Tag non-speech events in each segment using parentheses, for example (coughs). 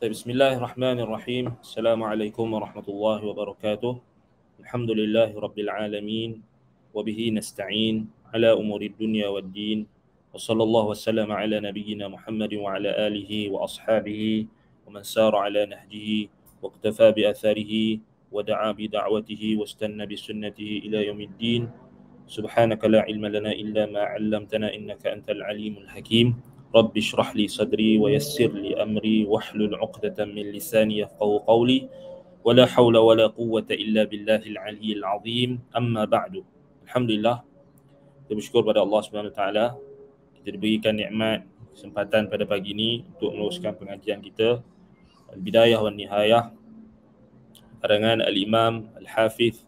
طيب بسم الله الرحمن الرحيم السلام عليكم ورحمة الله وبركاته الحمد لله رب العالمين وبه نستعين على أمور الدنيا والدين وصلى الله وسلم على نبينا محمد وعلى آله وأصحابه ومن سار على نهجه واقتفى بأثره ودعا بدعوته واستنى بسنته إلى يوم الدين سبحانك لا علم لنا إلا ما علمتنا إنك أنت العليم الحكيم رب اشرح لي صدري ويسر لي أمري واحلل عقدة من لساني يفقه قولي ولا حول ولا قوة إلا بالله العلي العظيم أما بعد الحمد لله بشكر pada الله سبحانه وتعالى kita diberikan nikmat kesempatan pada pagi ini untuk meneruskan pengajian kita Al-Bidayah wa Nihayah karangan Al-Imam Al-Hafiz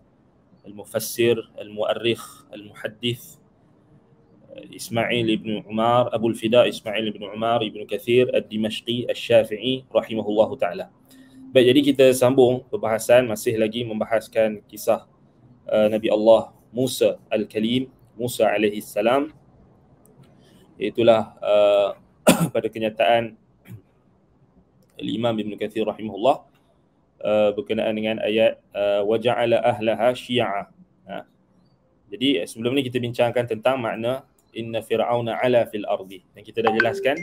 Al-Mufassir Al-Mu'arrikh Al-Muhaddith Ismail Umar, Abu al-Fida Ismail إسماعيل Umar عمار Kathir كثير dimashqi al-Shafii, الله taala. Baik, jadi kita sambung perbahasan masih lagi membahaskan kisah uh, Nabi Allah Musa Al-Kalim, Musa alaihi salam. Itulah uh, (coughs) pada kenyataan Imam Ibn Kathir rahimahullah uh, berkenaan dengan ayat uh, wa ja'ala ahlaha syi'a. Ha. Jadi sebelum ni kita bincangkan tentang makna inna fir'auna ala fil ardi dan kita dah jelaskan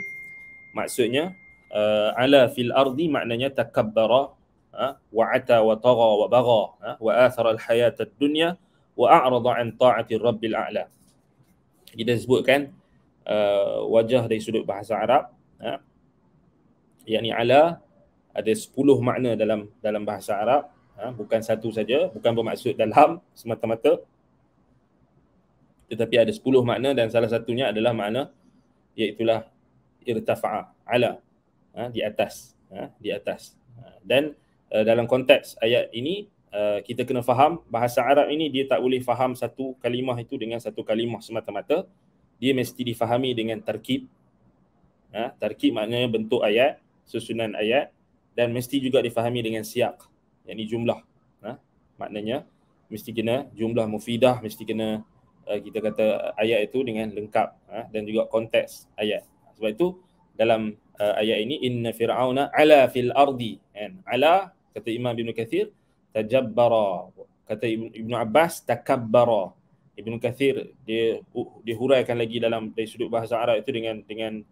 maksudnya uh, ala fil ardi maknanya takabbara ha? wa ata wa tagha wa bagha ha? wa athara al hayat ad dunya wa a'rada an ta'ati rabbil a'la kita sebutkan uh, wajah dari sudut bahasa Arab ha? yakni ala ada 10 makna dalam dalam bahasa Arab ha? bukan satu saja bukan bermaksud dalam semata-mata tetapi ada sepuluh makna dan salah satunya adalah makna iaitu irtafa'a ala ha, di atas ha, di atas ha, dan uh, dalam konteks ayat ini uh, kita kena faham bahasa Arab ini dia tak boleh faham satu kalimah itu dengan satu kalimah semata-mata dia mesti difahami dengan tarkib ha, tarkib maknanya bentuk ayat susunan ayat dan mesti juga difahami dengan siak yakni jumlah ha, maknanya mesti kena jumlah mufidah mesti kena uh, kita kata ayat itu dengan lengkap uh, dan juga konteks ayat. Sebab itu dalam uh, ayat ini inna fir'auna ala fil ardi kan. Ala kata Imam Ibn Kathir tajabbara. Kata Ibn, Ibn Abbas takabbara. Ibn Kathir dia uh, dihuraikan lagi dalam dari sudut bahasa Arab itu dengan dengan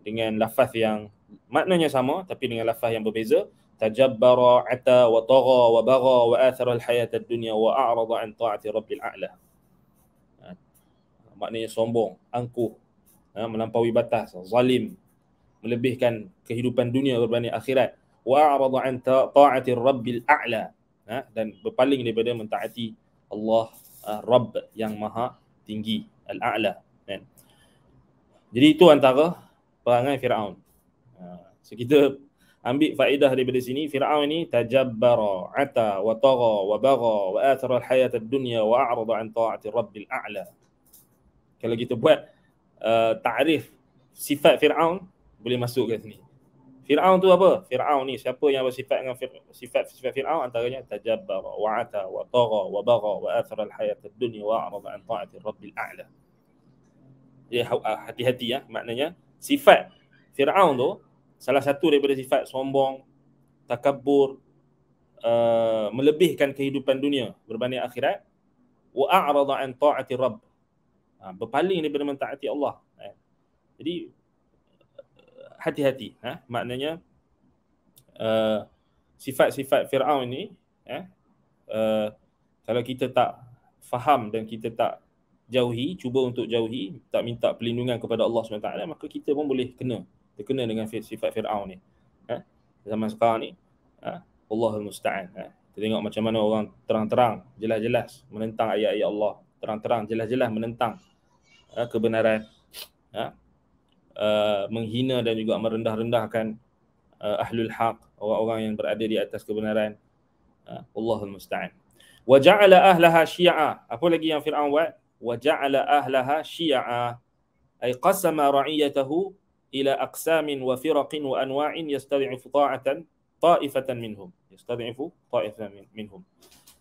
dengan lafaz yang maknanya sama tapi dengan lafaz yang berbeza tajabbara ata wa tagha wa bagha wa athara al hayat ad dunya wa a'rada an ta'ati rabbil a'la maknanya sombong, angkuh, ha, melampaui batas, zalim, melebihkan kehidupan dunia berbanding akhirat. Wa'arada anta ta'ati rabbil a'la. Ha, dan berpaling daripada mentaati Allah uh, Rabb yang maha tinggi, al-a'la. Kan? Jadi itu antara perangai Fir'aun. Ha, so kita ambil faedah daripada sini Firaun ini tajabbara ata wa tagha wa bagha wa athara al-hayat ad-dunya wa a'rada an ta'ati rabbil a'la kalau kita buat uh, takrif sifat Firaun boleh masuk ke sini. Firaun tu apa? Firaun ni siapa yang bersifat dengan sifat sifat Firaun antaranya tajabbara wa ata wa tagha wa bagha wa athara al-hayat al dunya wa arada an ta'ati rabbil a'la. Jadi ha, ha, hati-hati ya maknanya sifat Firaun tu salah satu daripada sifat sombong, takabur, uh, melebihkan kehidupan dunia berbanding akhirat wa arada an ta'ati rabb ha, berpaling daripada mentaati Allah ha, jadi eh, hati-hati ha, maknanya uh, sifat-sifat Firaun ini eh, uh, kalau kita tak faham dan kita tak jauhi cuba untuk jauhi tak minta perlindungan kepada Allah SWT maka kita pun boleh kena terkena dengan sifat Firaun ni eh, zaman sekarang ni eh, Allahul Musta'an eh, kita tengok macam mana orang terang-terang jelas-jelas menentang ayat-ayat Allah terang-terang jelas-jelas menentang uh, kebenaran ya uh, menghina dan juga merendah-rendahkan uh, ahlul haq orang-orang yang berada di atas kebenaran uh, Allahul musta'an wa ja'ala ahlaha syi'a apa lagi yang Firaun buat wa ja'ala ahlaha syi'a ay qasama ra'iyatahu ila aqsamin wa firaqin wa anwa'in yastad'ifu ta'atan ta'ifatan minhum yastad'ifu ta'ifatan minhum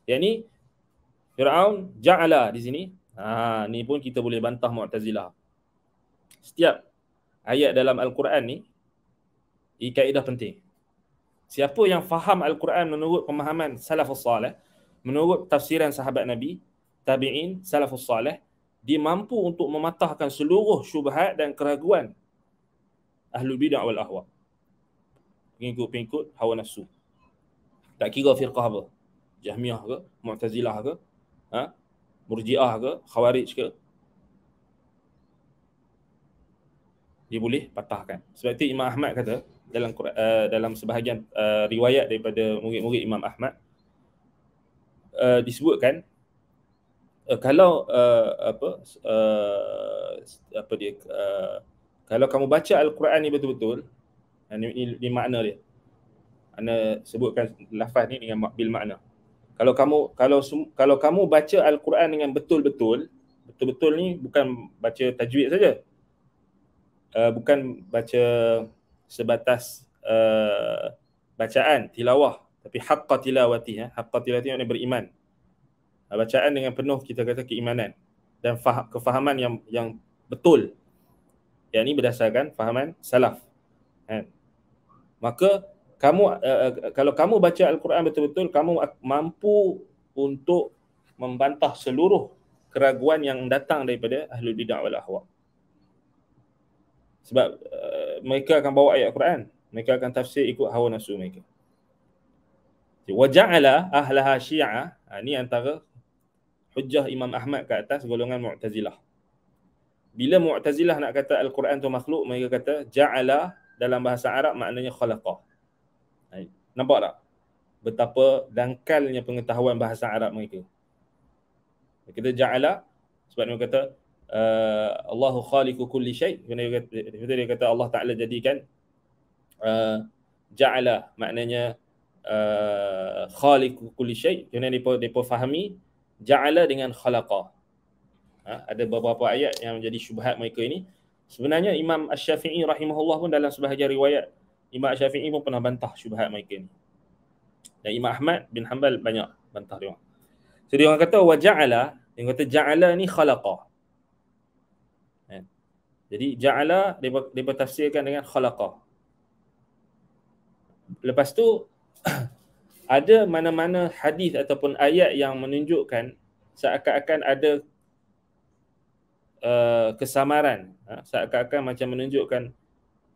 yani Fir'aun ja'ala di sini Ha, ni pun kita boleh bantah Mu'tazilah. Setiap ayat dalam Al-Quran ni, i kaedah penting. Siapa yang faham Al-Quran menurut pemahaman salafus salih, menurut tafsiran sahabat Nabi, tabi'in, salafus salih, dia mampu untuk mematahkan seluruh syubhat dan keraguan ahlu bid'ah wal ahwa. Pengikut-pengikut hawa nafsu. Tak kira firqah apa. Jahmiah ke, Mu'tazilah ke, ha? murjiah ke khawarij ke dia boleh patahkan sebab itu Imam Ahmad kata dalam uh, dalam sebahagian uh, riwayat daripada murid-murid Imam Ahmad uh, disebutkan uh, kalau uh, apa uh, apa dia uh, kalau kamu baca al-Quran ni betul-betul ini, ini, ini makna dia. Ana sebutkan lafaz ni dengan bil makna kalau kamu kalau kalau kamu baca al-Quran dengan betul-betul betul-betul ni bukan baca tajwid saja uh, bukan baca sebatas uh, bacaan tilawah tapi haqqa tilawati ha haqqa tilawati yang beriman uh, bacaan dengan penuh kita kata keimanan dan faham kefahaman yang yang betul yang ini berdasarkan fahaman salaf kan maka kamu uh, kalau kamu baca al-Quran betul-betul kamu mampu untuk membantah seluruh keraguan yang datang daripada ahli bidah wal ahwa sebab uh, mereka akan bawa ayat Quran mereka akan tafsir ikut hawa nafsu mereka wa ja'ala ahlaha syi'ah ha, Ini antara hujjah Imam Ahmad ke atas golongan Mu'tazilah bila Mu'tazilah nak kata al-Quran tu makhluk mereka kata ja'ala dalam bahasa Arab maknanya khalaqah Nampak tak? Betapa dangkalnya pengetahuan bahasa Arab mereka. Kita ja'ala sebab dia kata uh, Allahu khaliqu kulli syai. Kita dia kata Allah Taala jadikan uh, ja'ala maknanya uh, khaliqu kulli syai. Kena depa depa fahami ja'ala dengan khalaqa. Ha, ada beberapa ayat yang menjadi syubhat mereka ini. Sebenarnya Imam ash syafii rahimahullah pun dalam sebahagian riwayat Imam Syafi'i pun pernah bantah syubhat mereka ni. Dan Imam Ahmad bin Hanbal banyak bantah dia. So dia orang kata wa ja'ala, dia kata ja'ala ni khalaqa. Eh. Jadi ja'ala dia dia tafsirkan dengan khalaqa. Lepas tu (clears throat) ada mana-mana hadis ataupun ayat yang menunjukkan seakan-akan ada uh, kesamaran, uh, seakan-akan macam menunjukkan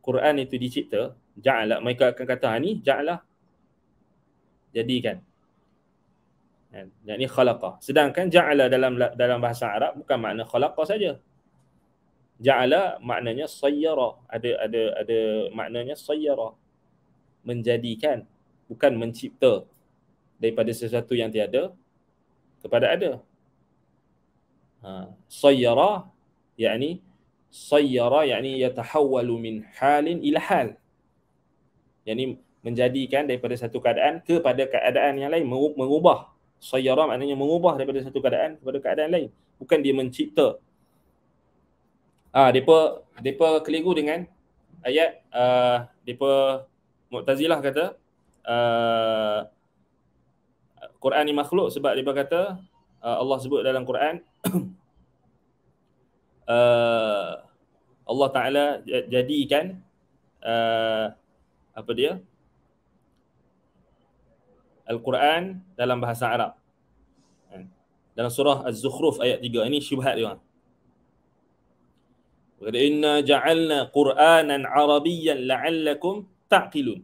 Quran itu dicipta, ja'ala mereka akan kata ha, ni ja'ala jadikan. Kan? Yang ni Sedangkan ja'ala dalam dalam bahasa Arab bukan makna khalaqah saja. Ja'ala maknanya sayyara. Ada ada ada maknanya sayyara. Menjadikan bukan mencipta daripada sesuatu yang tiada kepada ada. Ha, sayyara yakni sayyara yakni yatahawwalu min halin ila hal yakni menjadikan daripada satu keadaan kepada keadaan yang lain mengubah sayyara maknanya mengubah daripada satu keadaan kepada keadaan lain bukan dia mencipta ah depa depa keliru dengan ayat a uh, depa mu'tazilah kata a uh, Quran ni makhluk sebab depa kata uh, Allah sebut dalam Quran (clears throat) Eh, Allah Taala jadikan uh, apa dia Al-Quran dalam bahasa Arab. Eh, dalam surah Az-Zukhruf ayat 3 ini syubhat dia. Wa inna ja'alna Qur'anan Arabiyyan la'allakum taqilun.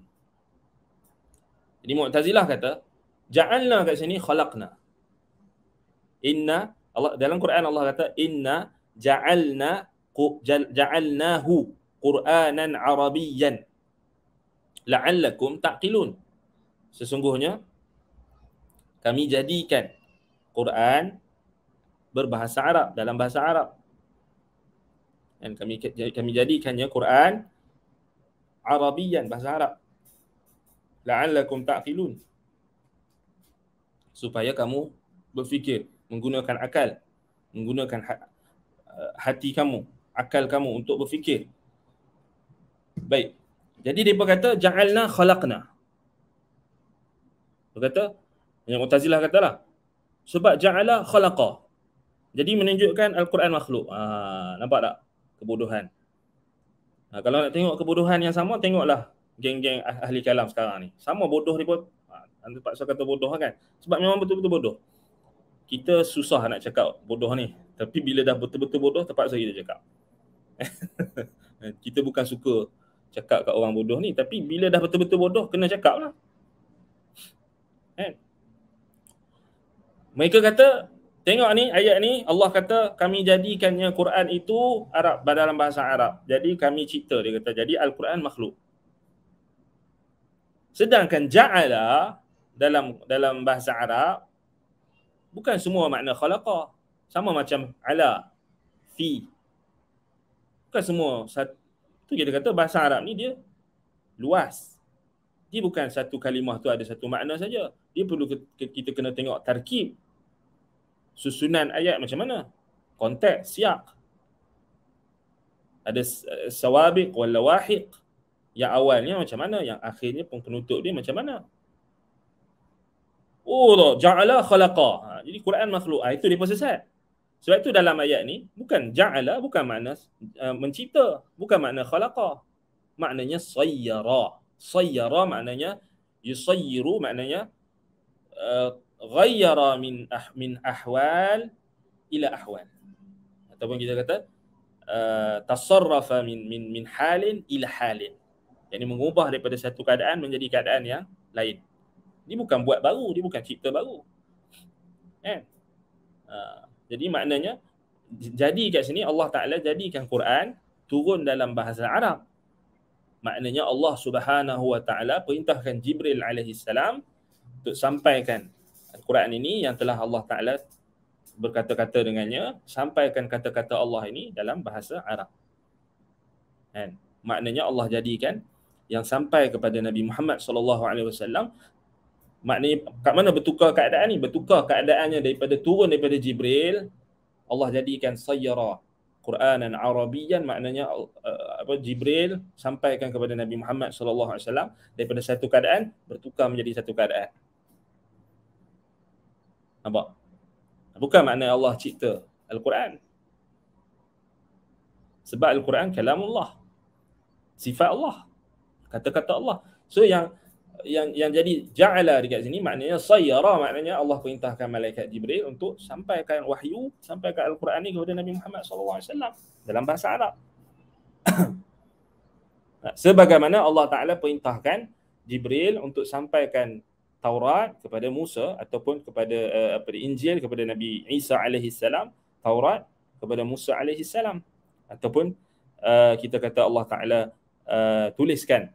Ini Mu'tazilah kata, ja'alna kat sini khalaqna. Inna Allah dalam Quran Allah kata inna ja'alna ja'alnahu Qur'anan Arabiyyan la'allakum taqilun sesungguhnya kami jadikan Quran berbahasa Arab dalam bahasa Arab dan kami kami jadikannya Quran Arabiyan bahasa Arab la'allakum taqilun supaya kamu berfikir menggunakan akal menggunakan ha-, Eh, hati kamu, akal kamu untuk berfikir. Baik. Jadi dia berkata ja'alna khalaqna. Berkata yang Mu'tazilah katalah sebab ja'ala khalaqa. Jadi menunjukkan al-Quran makhluk. Ha, nampak tak kebodohan? Ha, kalau nak tengok kebodohan yang sama tengoklah geng-geng ah, ahli kalam sekarang ni. Sama bodoh ni pun. Ha, nanti Pak Soh kata bodoh kan? Sebab memang betul-betul bodoh kita susah nak cakap bodoh ni tapi bila dah betul-betul bodoh terpaksa kita cakap (laughs) kita bukan suka cakap kat orang bodoh ni tapi bila dah betul-betul bodoh kena cakap lah eh? mereka kata tengok ni ayat ni Allah kata kami jadikannya Quran itu Arab dalam bahasa Arab jadi kami cipta dia kata jadi Al-Quran makhluk sedangkan ja'ala dalam dalam bahasa Arab bukan semua makna khalaqa sama macam ala fi bukan semua satu kita kata bahasa Arab ni dia luas dia bukan satu kalimah tu ada satu makna saja dia perlu kita kena tengok tarkib susunan ayat macam mana konteks siap ada eh, sawabik wal lawahiq yang awalnya macam mana yang akhirnya pun penutup dia macam mana Oh, Allah ja'ala khalaqa. Ha, jadi Quran makhluk. Ha, itu depa sesat. Sebab itu dalam ayat ni bukan ja'ala bukan makna uh, mencipta, bukan makna khalaqa. Maknanya sayyara. Sayyara maknanya yusayyiru maknanya uh, ghayyara min ah, min ahwal ila ahwal. Ataupun kita kata uh, tasarrafa min min min halin ila halin. Yang ini mengubah daripada satu keadaan menjadi keadaan yang lain. Dia bukan buat baru, dia bukan cipta baru. Kan? Ha. jadi maknanya jadi kat sini Allah Taala jadikan Quran turun dalam bahasa Arab. Maknanya Allah Subhanahu Wa Taala perintahkan Jibril alaihi salam untuk sampaikan Al-Quran ini yang telah Allah Taala berkata-kata dengannya, sampaikan kata-kata Allah ini dalam bahasa Arab. Kan? Maknanya Allah jadikan yang sampai kepada Nabi Muhammad SAW maknanya kat mana bertukar keadaan ni bertukar keadaannya daripada turun daripada Jibril Allah jadikan sayyara Quranan Arabian maknanya uh, apa Jibril sampaikan kepada Nabi Muhammad sallallahu alaihi wasallam daripada satu keadaan bertukar menjadi satu keadaan Apa? bukan makna Allah cipta al-Quran sebab al-Quran kalamullah sifat Allah kata-kata Allah so yang yang yang jadi ja'ala dekat sini maknanya sayyara maknanya Allah perintahkan malaikat Jibril untuk sampaikan wahyu sampaikan al-Quran ni kepada Nabi Muhammad SAW dalam bahasa Arab. (coughs) Sebagaimana Allah Taala perintahkan Jibril untuk sampaikan Taurat kepada Musa ataupun kepada uh, apa Injil kepada Nabi Isa alaihi salam, Taurat kepada Musa alaihi salam ataupun uh, kita kata Allah Taala uh, tuliskan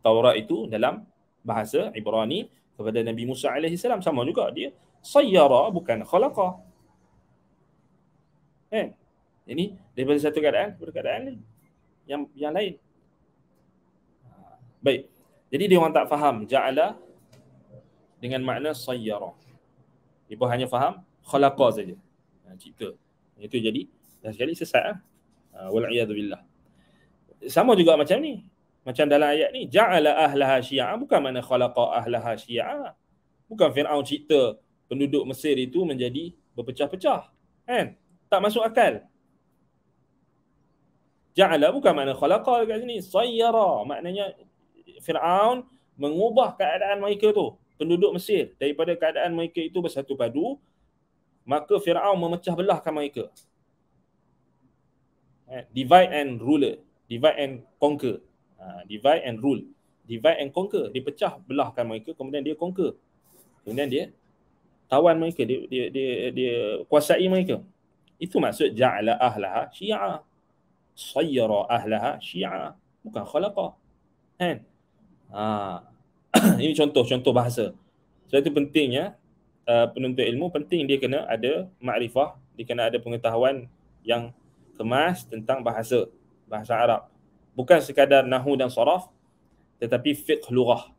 Taurat itu dalam bahasa Ibrani kepada Nabi Musa alaihi salam sama juga dia sayyara bukan khalaqa. Eh? Ini daripada satu keadaan kepada keadaan lain. yang yang lain. Ha, baik. Jadi dia orang tak faham ja'ala dengan makna sayyara. Dia hanya faham khalaqa saja. Ha, cipta. Itu jadi dah sekali sesat ah. Eh? Wal Sama juga macam ni. Macam dalam ayat ni, ja'ala ahlaha syi'a bukan mana khalaqa ahlaha syi'a. Bukan Fir'aun cipta penduduk Mesir itu menjadi berpecah-pecah. Kan? Tak masuk akal. Ja'ala bukan mana khalaqa dekat sini. Sayyara. Maknanya Fir'aun mengubah keadaan mereka tu. Penduduk Mesir. Daripada keadaan mereka itu bersatu padu. Maka Fir'aun memecah belahkan mereka. Eh, divide and ruler. Divide and conquer. Ha, divide and rule divide and conquer dia pecah belahkan mereka kemudian dia conquer kemudian dia tawan mereka dia dia dia, dia kuasai mereka itu maksud ja'ala ahlaha syi'a sayyara ahlaha syi'a bukan khalaqa kan ha. (coughs) ini contoh-contoh bahasa sebab itu pentingnya uh, penuntut ilmu penting dia kena ada makrifah dia kena ada pengetahuan yang kemas tentang bahasa bahasa Arab bukan sekadar nahu dan sorof tetapi fiqh lughah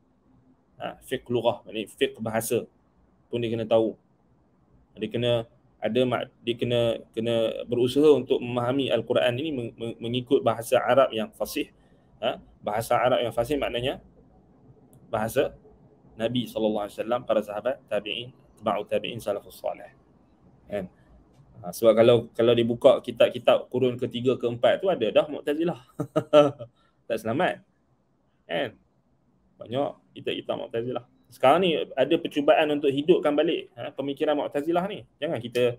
ha, fiqh lughah maknanya fiqh bahasa pun dia kena tahu dia kena ada dia kena kena berusaha untuk memahami al-Quran ini mengikut bahasa Arab yang fasih ha, bahasa Arab yang fasih maknanya bahasa Nabi sallallahu alaihi wasallam para sahabat tabi'in tabi'ut tabi'in salafus salih ha. Ha, sebab kalau kalau dibuka kitab-kitab kurun ketiga keempat tu ada dah Mu'tazilah. (laughs) tak selamat. Kan? Banyak kitab-kitab Mu'tazilah. Sekarang ni ada percubaan untuk hidupkan balik ha, pemikiran Mu'tazilah ni. Jangan kita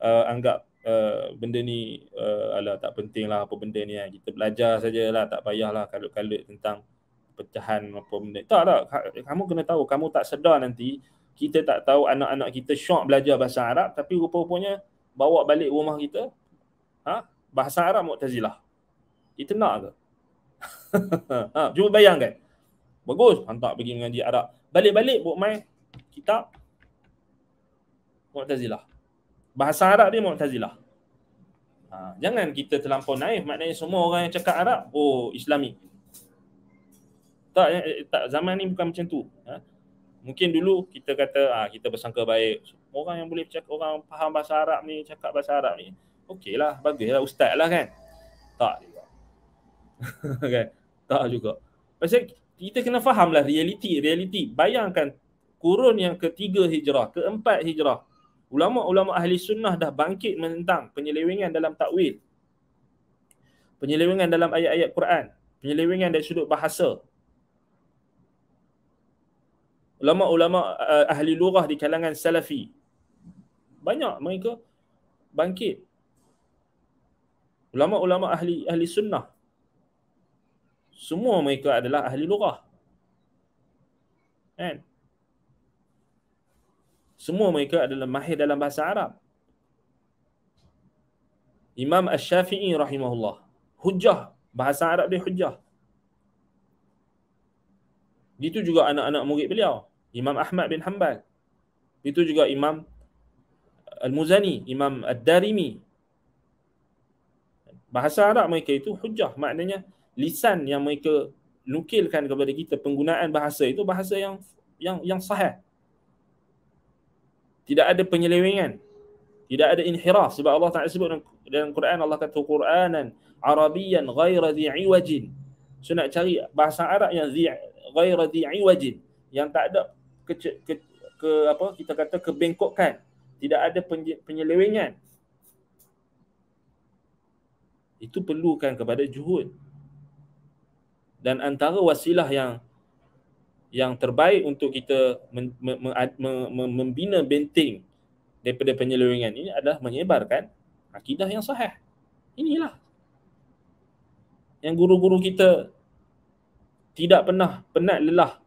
uh, anggap uh, benda ni uh, ala tak penting lah apa benda ni kan. Kita belajar sajalah tak payahlah kalut-kalut tentang pecahan apa benda. Tak tak. Ha, kamu kena tahu. Kamu tak sedar nanti kita tak tahu anak-anak kita syok belajar bahasa Arab tapi rupa-rupanya bawa balik rumah kita ha bahasa Arab Mu'tazilah. itu nak ke? (laughs) ha, cuba bayangkan. Bagus, hantar pergi mengaji Arab. Balik-balik buat main kitab Mu'tazilah. Bahasa Arab dia Mu'tazilah. Ha, jangan kita terlampau naif maknanya semua orang yang cakap Arab oh Islami. Tak eh, eh, tak zaman ni bukan macam tu. Ha? Mungkin dulu kita kata ha, kita bersangka baik orang yang boleh cakap orang faham bahasa Arab ni cakap bahasa Arab ni okey okeylah baguslah ustaz lah kan tak juga (laughs) kan tak juga pasal kita kena faham lah realiti realiti bayangkan kurun yang ketiga hijrah keempat hijrah ulama-ulama ahli sunnah dah bangkit menentang penyelewengan dalam takwil penyelewengan dalam ayat-ayat Quran penyelewengan dari sudut bahasa ulama-ulama uh, ahli lurah di kalangan salafi banyak mereka bangkit ulama-ulama ahli ahli sunnah semua mereka adalah ahli lughah. kan semua mereka adalah mahir dalam bahasa Arab Imam Ash-Shafi'i rahimahullah hujjah bahasa Arab dia hujjah. itu juga anak-anak murid beliau Imam Ahmad bin Hanbal itu juga Imam Al-Muzani, Imam Ad-Darimi. Bahasa Arab mereka itu hujah. Maknanya lisan yang mereka nukilkan kepada kita penggunaan bahasa itu bahasa yang yang yang sahih. Tidak ada penyelewengan. Tidak ada inhiraf sebab Allah Taala sebut dalam Quran Allah kata Quranan Arabian ghaira zi'iwajin. So nak cari bahasa Arab yang ghaira zi'iwajin yang tak ada ke, ke, ke, ke apa kita kata kebengkokkan tidak ada penyelewengan itu perlukan kepada juhud dan antara wasilah yang yang terbaik untuk kita membina benteng daripada penyelewengan ini adalah menyebarkan akidah yang sahih inilah yang guru-guru kita tidak pernah penat lelah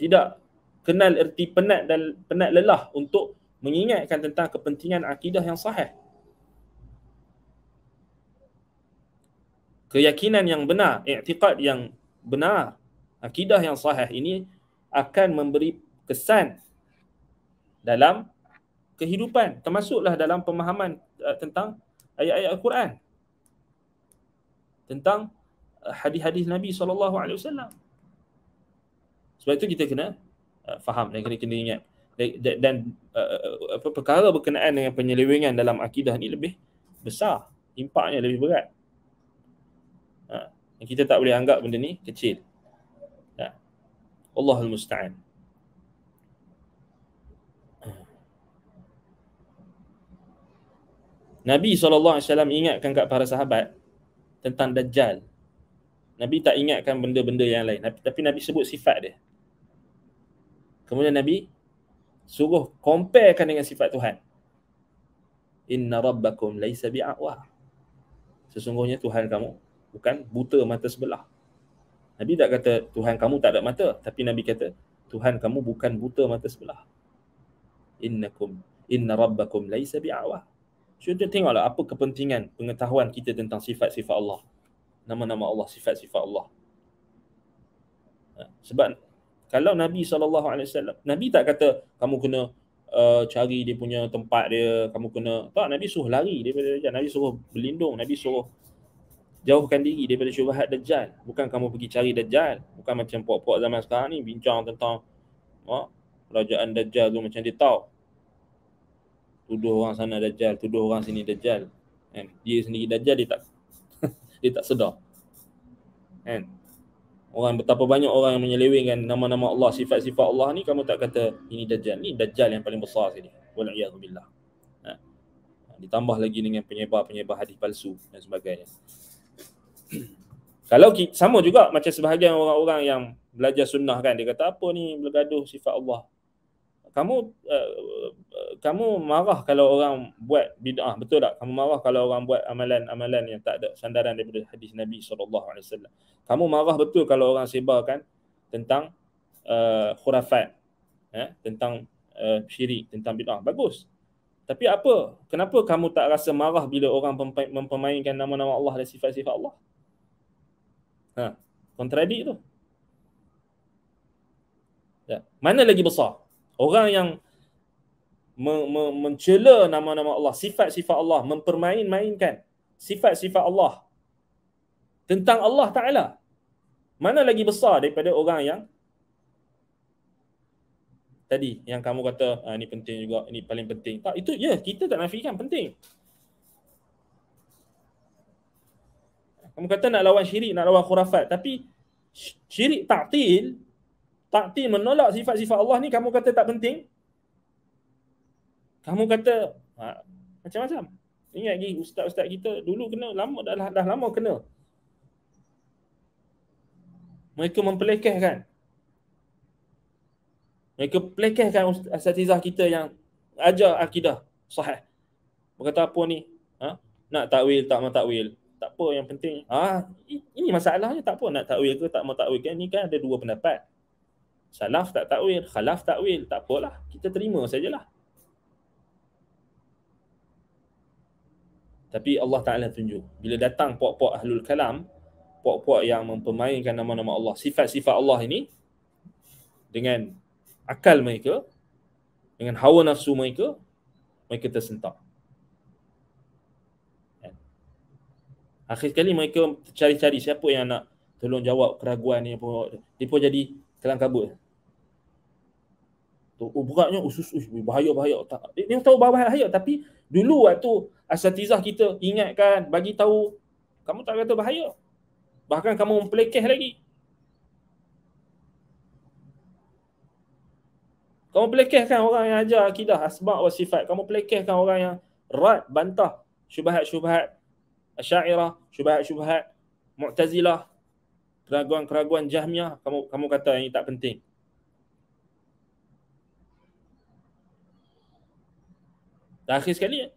tidak kenal erti penat dan penat lelah untuk mengingatkan tentang kepentingan akidah yang sahih. Keyakinan yang benar, i'tiqad yang benar, akidah yang sahih ini akan memberi kesan dalam kehidupan termasuklah dalam pemahaman uh, tentang ayat-ayat al-Quran tentang eh, hadis-hadis Nabi sallallahu alaihi wasallam sebab itu kita kena uh, faham dan kena kena ingat dan uh, uh, apa perkara berkenaan dengan penyelewengan dalam akidah ni lebih besar impaknya lebih berat ha. kita tak boleh anggap benda ni kecil ha. Allahul musta'an ha. Nabi SAW ingatkan kat para sahabat tentang Dajjal. Nabi tak ingatkan benda-benda yang lain. Tapi, tapi Nabi sebut sifat dia. Kemudian Nabi suruh comparekan dengan sifat Tuhan. Inna rabbakum laisa bi'aqwa. Sesungguhnya Tuhan kamu bukan buta mata sebelah. Nabi tak kata Tuhan kamu tak ada mata, tapi Nabi kata Tuhan kamu bukan buta mata sebelah. Innakum inna rabbakum laisa bi'aqwa. Contoh tengoklah apa kepentingan pengetahuan kita tentang sifat-sifat Allah. Nama-nama Allah, sifat-sifat Allah. Ha, sebab kalau Nabi SAW, Nabi tak kata kamu kena uh, cari dia punya tempat dia, kamu kena, tak Nabi suruh lari daripada dajjal, Nabi suruh berlindung, Nabi suruh jauhkan diri daripada syubhat dajjal, bukan kamu pergi cari dajjal, bukan macam puak-puak zaman sekarang ni bincang tentang oh kerajaan dajjal tu macam dia tahu tuduh orang sana dajjal, tuduh orang sini dajjal. Kan? Dia sendiri dajjal dia tak (laughs) dia tak sedar. Kan? orang betapa banyak orang yang menyelewengkan nama-nama Allah, sifat-sifat Allah ni kamu tak kata ini dajjal. Ni dajjal yang paling besar sini. Wal iyad billah. Ha. Ditambah lagi dengan penyebar-penyebar hadis palsu dan sebagainya. Kalau kita, sama juga macam sebahagian orang-orang yang belajar sunnah kan dia kata apa ni bergaduh sifat Allah kamu uh, kamu marah kalau orang buat bidah betul tak kamu marah kalau orang buat amalan-amalan yang tak ada sandaran daripada hadis Nabi sallallahu alaihi wasallam kamu marah betul kalau orang sebarkan tentang uh, khurafat eh tentang uh, syirik tentang bidah bagus tapi apa kenapa kamu tak rasa marah bila orang mempermainkan nama-nama Allah dan sifat-sifat Allah ha kontradik tu ya. mana lagi besar Orang yang mencela nama-nama Allah, sifat-sifat Allah, mempermain-mainkan sifat-sifat Allah tentang Allah Ta'ala. Mana lagi besar daripada orang yang tadi yang kamu kata ah, ini penting juga, ini paling penting. Tak, itu ya, yeah, kita tak nafikan penting. Kamu kata nak lawan syirik, nak lawan khurafat. Tapi syirik ta'til, takti menolak sifat-sifat Allah ni kamu kata tak penting kamu kata ha, macam-macam ingat lagi ustaz-ustaz kita dulu kena lama dah dah lama kena mereka kan. mereka pelekehkan asatizah kita yang ajar akidah sahih berkata apa ni ha? nak takwil tak mau takwil tak apa yang penting ah ha, ini masalahnya tak apa nak takwil ke tak mau takwil kan ni kan ada dua pendapat Salaf tak takwil, khalaf takwil, tak apalah. Kita terima sajalah. Tapi Allah Ta'ala tunjuk. Bila datang puak-puak ahlul kalam, puak-puak yang mempermainkan nama-nama Allah, sifat-sifat Allah ini, dengan akal mereka, dengan hawa nafsu mereka, mereka tersentak. Kan? Akhir sekali mereka cari-cari siapa yang nak tolong jawab keraguan ni apa. Dia pun jadi kelam kabut tu ubraknya oh, oh, usus us bahaya bahaya tak dia, dia tahu bahaya bahaya tapi dulu waktu asatizah kita ingatkan bagi tahu kamu tak kata bahaya bahkan kamu memplekeh lagi kamu plekehkan orang yang ajar akidah asma wa sifat kamu plekehkan orang yang rat bantah syubhat-syubhat asy'ariyah syubhat-syubhat mu'tazilah keraguan-keraguan jahmiah kamu kamu kata yang tak penting Terakhir sekali ya.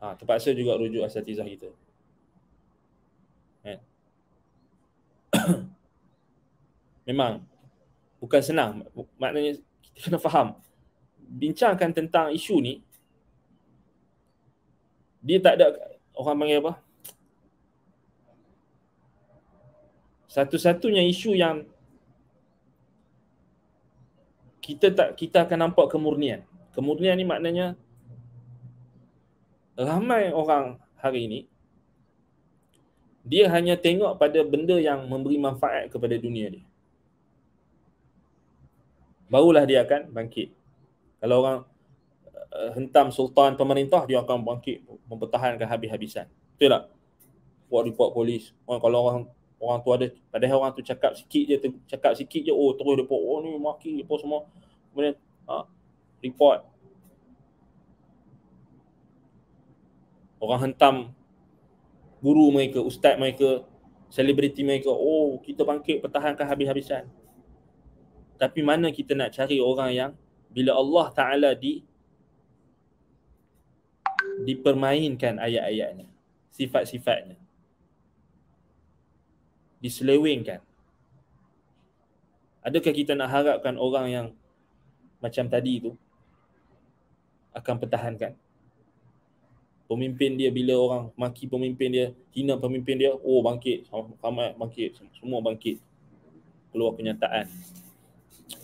ha, Terpaksa juga rujuk asatizah kita eh? (coughs) Memang Bukan senang Maknanya kita kena faham Bincangkan tentang isu ni Dia tak ada Orang panggil apa Satu-satunya isu yang kita tak kita akan nampak kemurnian. Kemurnian ni maknanya ramai orang hari ini dia hanya tengok pada benda yang memberi manfaat kepada dunia dia. Barulah dia akan bangkit. Kalau orang uh, hentam sultan pemerintah, dia akan bangkit mempertahankan habis-habisan. Betul tak? Buat report polis. Orang, kalau orang orang tu ada, padahal orang tu cakap sikit je, cakap sikit je, oh terus dia buat, oh ni maki, apa semua. Kemudian, ha, report, orang hentam guru mereka, ustaz mereka, selebriti mereka, oh kita bangkit pertahankan habis-habisan. Tapi mana kita nak cari orang yang bila Allah Ta'ala di dipermainkan ayat-ayatnya, sifat-sifatnya. Diselewengkan. Adakah kita nak harapkan orang yang macam tadi tu akan pertahankan? pemimpin dia bila orang maki pemimpin dia, hina pemimpin dia, oh bangkit, ramai bangkit, semua bangkit. Keluar kenyataan.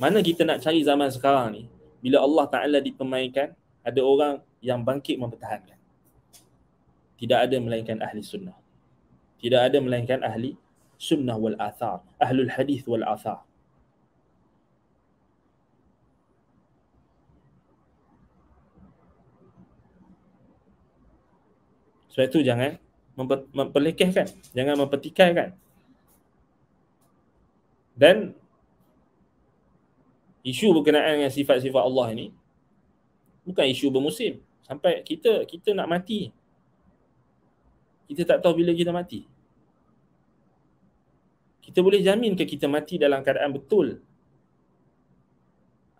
Mana kita nak cari zaman sekarang ni, bila Allah Ta'ala dipermainkan, ada orang yang bangkit mempertahankan. Tidak ada melainkan ahli sunnah. Tidak ada melainkan ahli sunnah wal athar, ahlul hadith wal athar. Sebab itu jangan memper, memperlekehkan, jangan mempertikaikan. Dan isu berkenaan dengan sifat-sifat Allah ini bukan isu bermusim. Sampai kita kita nak mati. Kita tak tahu bila kita mati. Kita boleh jamin ke kita mati dalam keadaan betul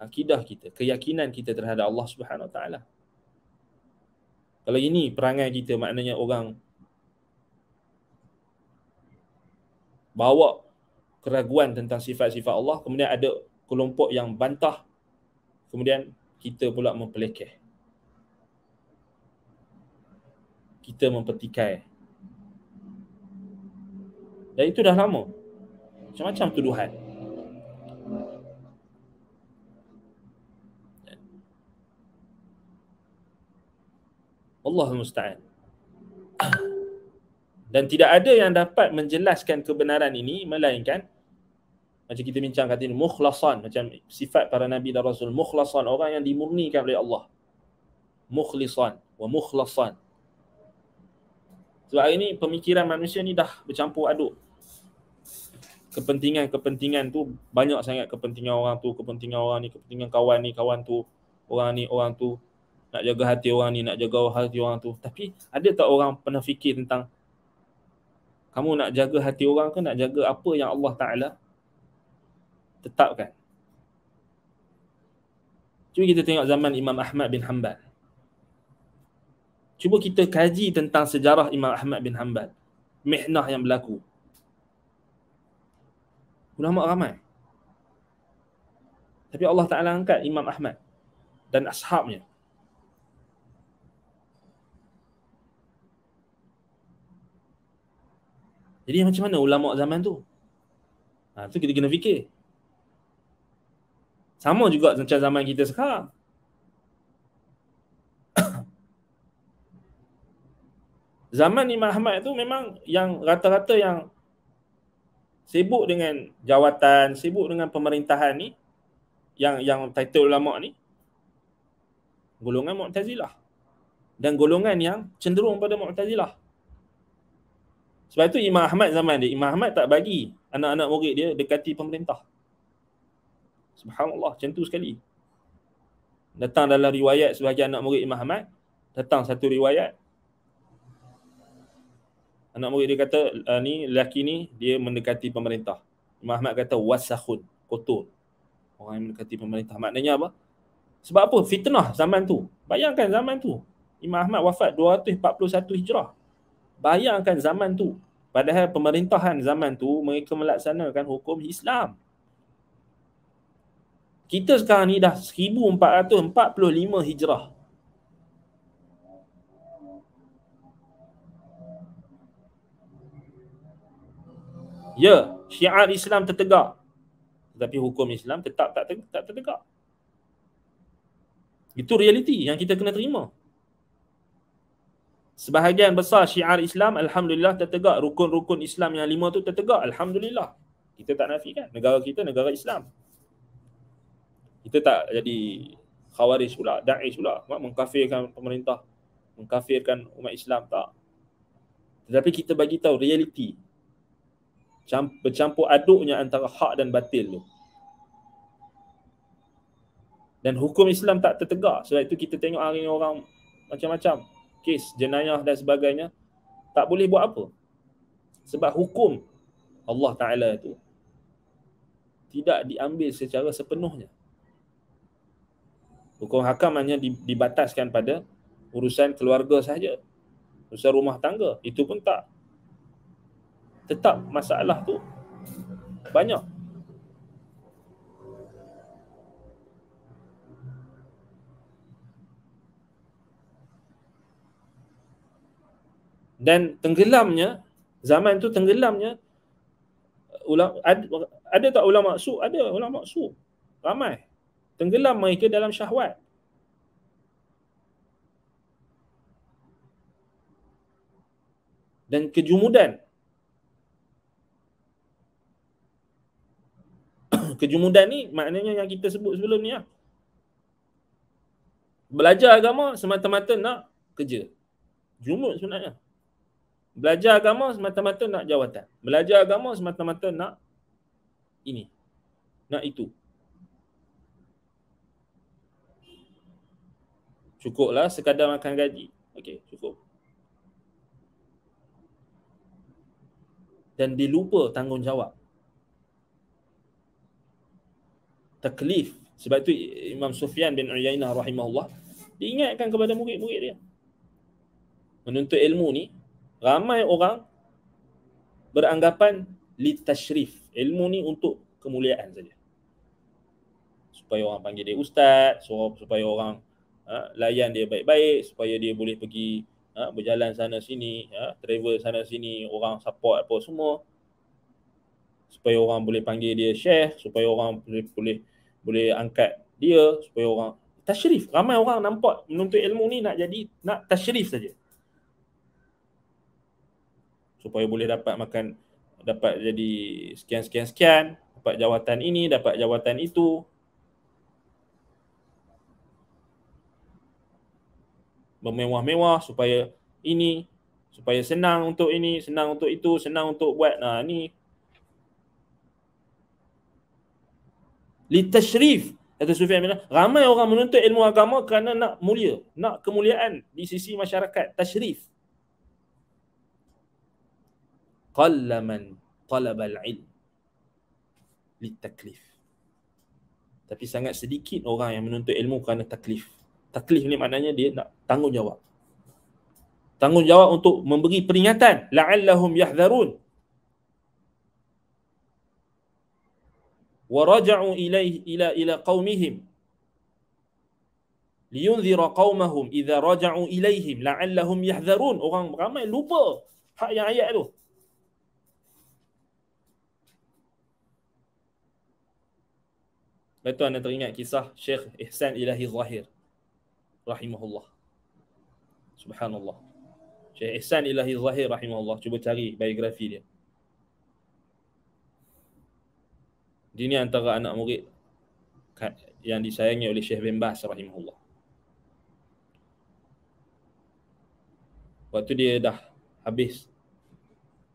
akidah kita, keyakinan kita terhadap Allah Subhanahu Wa Taala. Kalau ini perangai kita maknanya orang bawa keraguan tentang sifat-sifat Allah kemudian ada kelompok yang bantah kemudian kita pula mempelekeh kita mempertikai dan itu dah lama macam-macam tuduhan Allahu musta'an. Dan tidak ada yang dapat menjelaskan kebenaran ini melainkan macam kita bincang kata ini mukhlasan macam sifat para nabi dan rasul mukhlasan orang yang dimurnikan oleh Allah. Mukhlasan wa mukhlasan. Sebab hari ini pemikiran manusia ni dah bercampur aduk. Kepentingan-kepentingan tu banyak sangat kepentingan orang tu, kepentingan orang ni, kepentingan kawan ni, kawan tu, orang ni, orang tu nak jaga hati orang ni, nak jaga hati orang tu. Tapi ada tak orang pernah fikir tentang kamu nak jaga hati orang ke nak jaga apa yang Allah Ta'ala tetapkan? Cuba kita tengok zaman Imam Ahmad bin Hanbal. Cuba kita kaji tentang sejarah Imam Ahmad bin Hanbal. Mihnah yang berlaku. Ulama ramai. Tapi Allah Ta'ala angkat Imam Ahmad dan ashabnya. Jadi macam mana ulama zaman tu? Ha, tu kita kena fikir. Sama juga macam zaman kita sekarang. (coughs) zaman Imam Ahmad tu memang yang rata-rata yang sibuk dengan jawatan, sibuk dengan pemerintahan ni yang yang title ulama ni golongan Mu'tazilah dan golongan yang cenderung pada Mu'tazilah. Sebab itu Imam Ahmad zaman dia, Imam Ahmad tak bagi anak-anak murid dia dekati pemerintah. Subhanallah, macam tu sekali. Datang dalam riwayat sebahagian anak murid Imam Ahmad, datang satu riwayat. Anak murid dia kata, ah, ni lelaki ni dia mendekati pemerintah. Imam Ahmad kata, wasakhun, kotor. Orang yang mendekati pemerintah. Maknanya apa? Sebab apa? Fitnah zaman tu. Bayangkan zaman tu. Imam Ahmad wafat 241 hijrah. Bayangkan zaman tu. Padahal pemerintahan zaman tu mereka melaksanakan hukum Islam. Kita sekarang ni dah 1445 hijrah. Ya, syiar Islam tertegak. tapi hukum Islam tetap tak tak tertegak. Itu realiti yang kita kena terima sebahagian besar syiar Islam alhamdulillah tertegak rukun-rukun Islam yang lima tu tertegak alhamdulillah kita tak nafikan negara kita negara Islam kita tak jadi khawarij pula daish pula nak mengkafirkan pemerintah mengkafirkan umat Islam tak tetapi kita bagi tahu realiti bercampur aduknya antara hak dan batil tu dan hukum Islam tak tertegak sebab itu kita tengok hari ni orang macam-macam kes jenayah dan sebagainya tak boleh buat apa sebab hukum Allah Taala itu tidak diambil secara sepenuhnya hukum hakam dibataskan pada urusan keluarga saja urusan rumah tangga itu pun tak tetap masalah tu banyak dan tenggelamnya zaman tu tenggelamnya ulama ada, ada tak ulama su ada ulama su ramai tenggelam mereka dalam syahwat dan kejumudan (coughs) kejumudan ni maknanya yang kita sebut sebelum ni lah. belajar agama semata-mata nak kerja jumud sebenarnya Belajar agama semata-mata nak jawatan. Belajar agama semata-mata nak ini. Nak itu. Cukuplah sekadar makan gaji. Okey, cukup. Dan dilupa tanggungjawab. Taklif. Sebab itu Imam Sufyan bin Uyainah rahimahullah diingatkan kepada murid-murid dia. Menuntut ilmu ni ramai orang beranggapan li tashrif ilmu ni untuk kemuliaan saja supaya orang panggil dia ustaz supaya orang ha, layan dia baik-baik supaya dia boleh pergi ha, berjalan sana sini ha, travel sana sini orang support apa semua supaya orang boleh panggil dia syekh supaya orang boleh boleh boleh angkat dia supaya orang tashrif ramai orang nampak menuntut ilmu ni nak jadi nak tashrif saja supaya boleh dapat makan dapat jadi sekian sekian sekian dapat jawatan ini dapat jawatan itu bermewah-mewah supaya ini supaya senang untuk ini senang untuk itu senang untuk buat nah ni litashrif kata Sufian bin ramai orang menuntut ilmu agama kerana nak mulia nak kemuliaan di sisi masyarakat tashrif قل من طلب العلم للتكليف tapi sangat sedikit orang yang menuntut ilmu kerana taklif taklif ni maknanya dia nak tanggungjawab tanggungjawab untuk memberi peringatan la'allahum yahdharun ورجعوا إليه إلى إلى قومهم لينذر قومهم إذا رجعوا إليهم لعلهم يحذرون orang ramai lupa hak yang ayat tu Lepas tu anda teringat kisah Syekh Ihsan Ilahi Zahir. Rahimahullah. Subhanallah. Syekh Ihsan Ilahi Zahir Rahimahullah. Cuba cari biografi dia. Dia ni antara anak murid yang disayangi oleh Syekh Bin Bas Rahimahullah. Waktu dia dah habis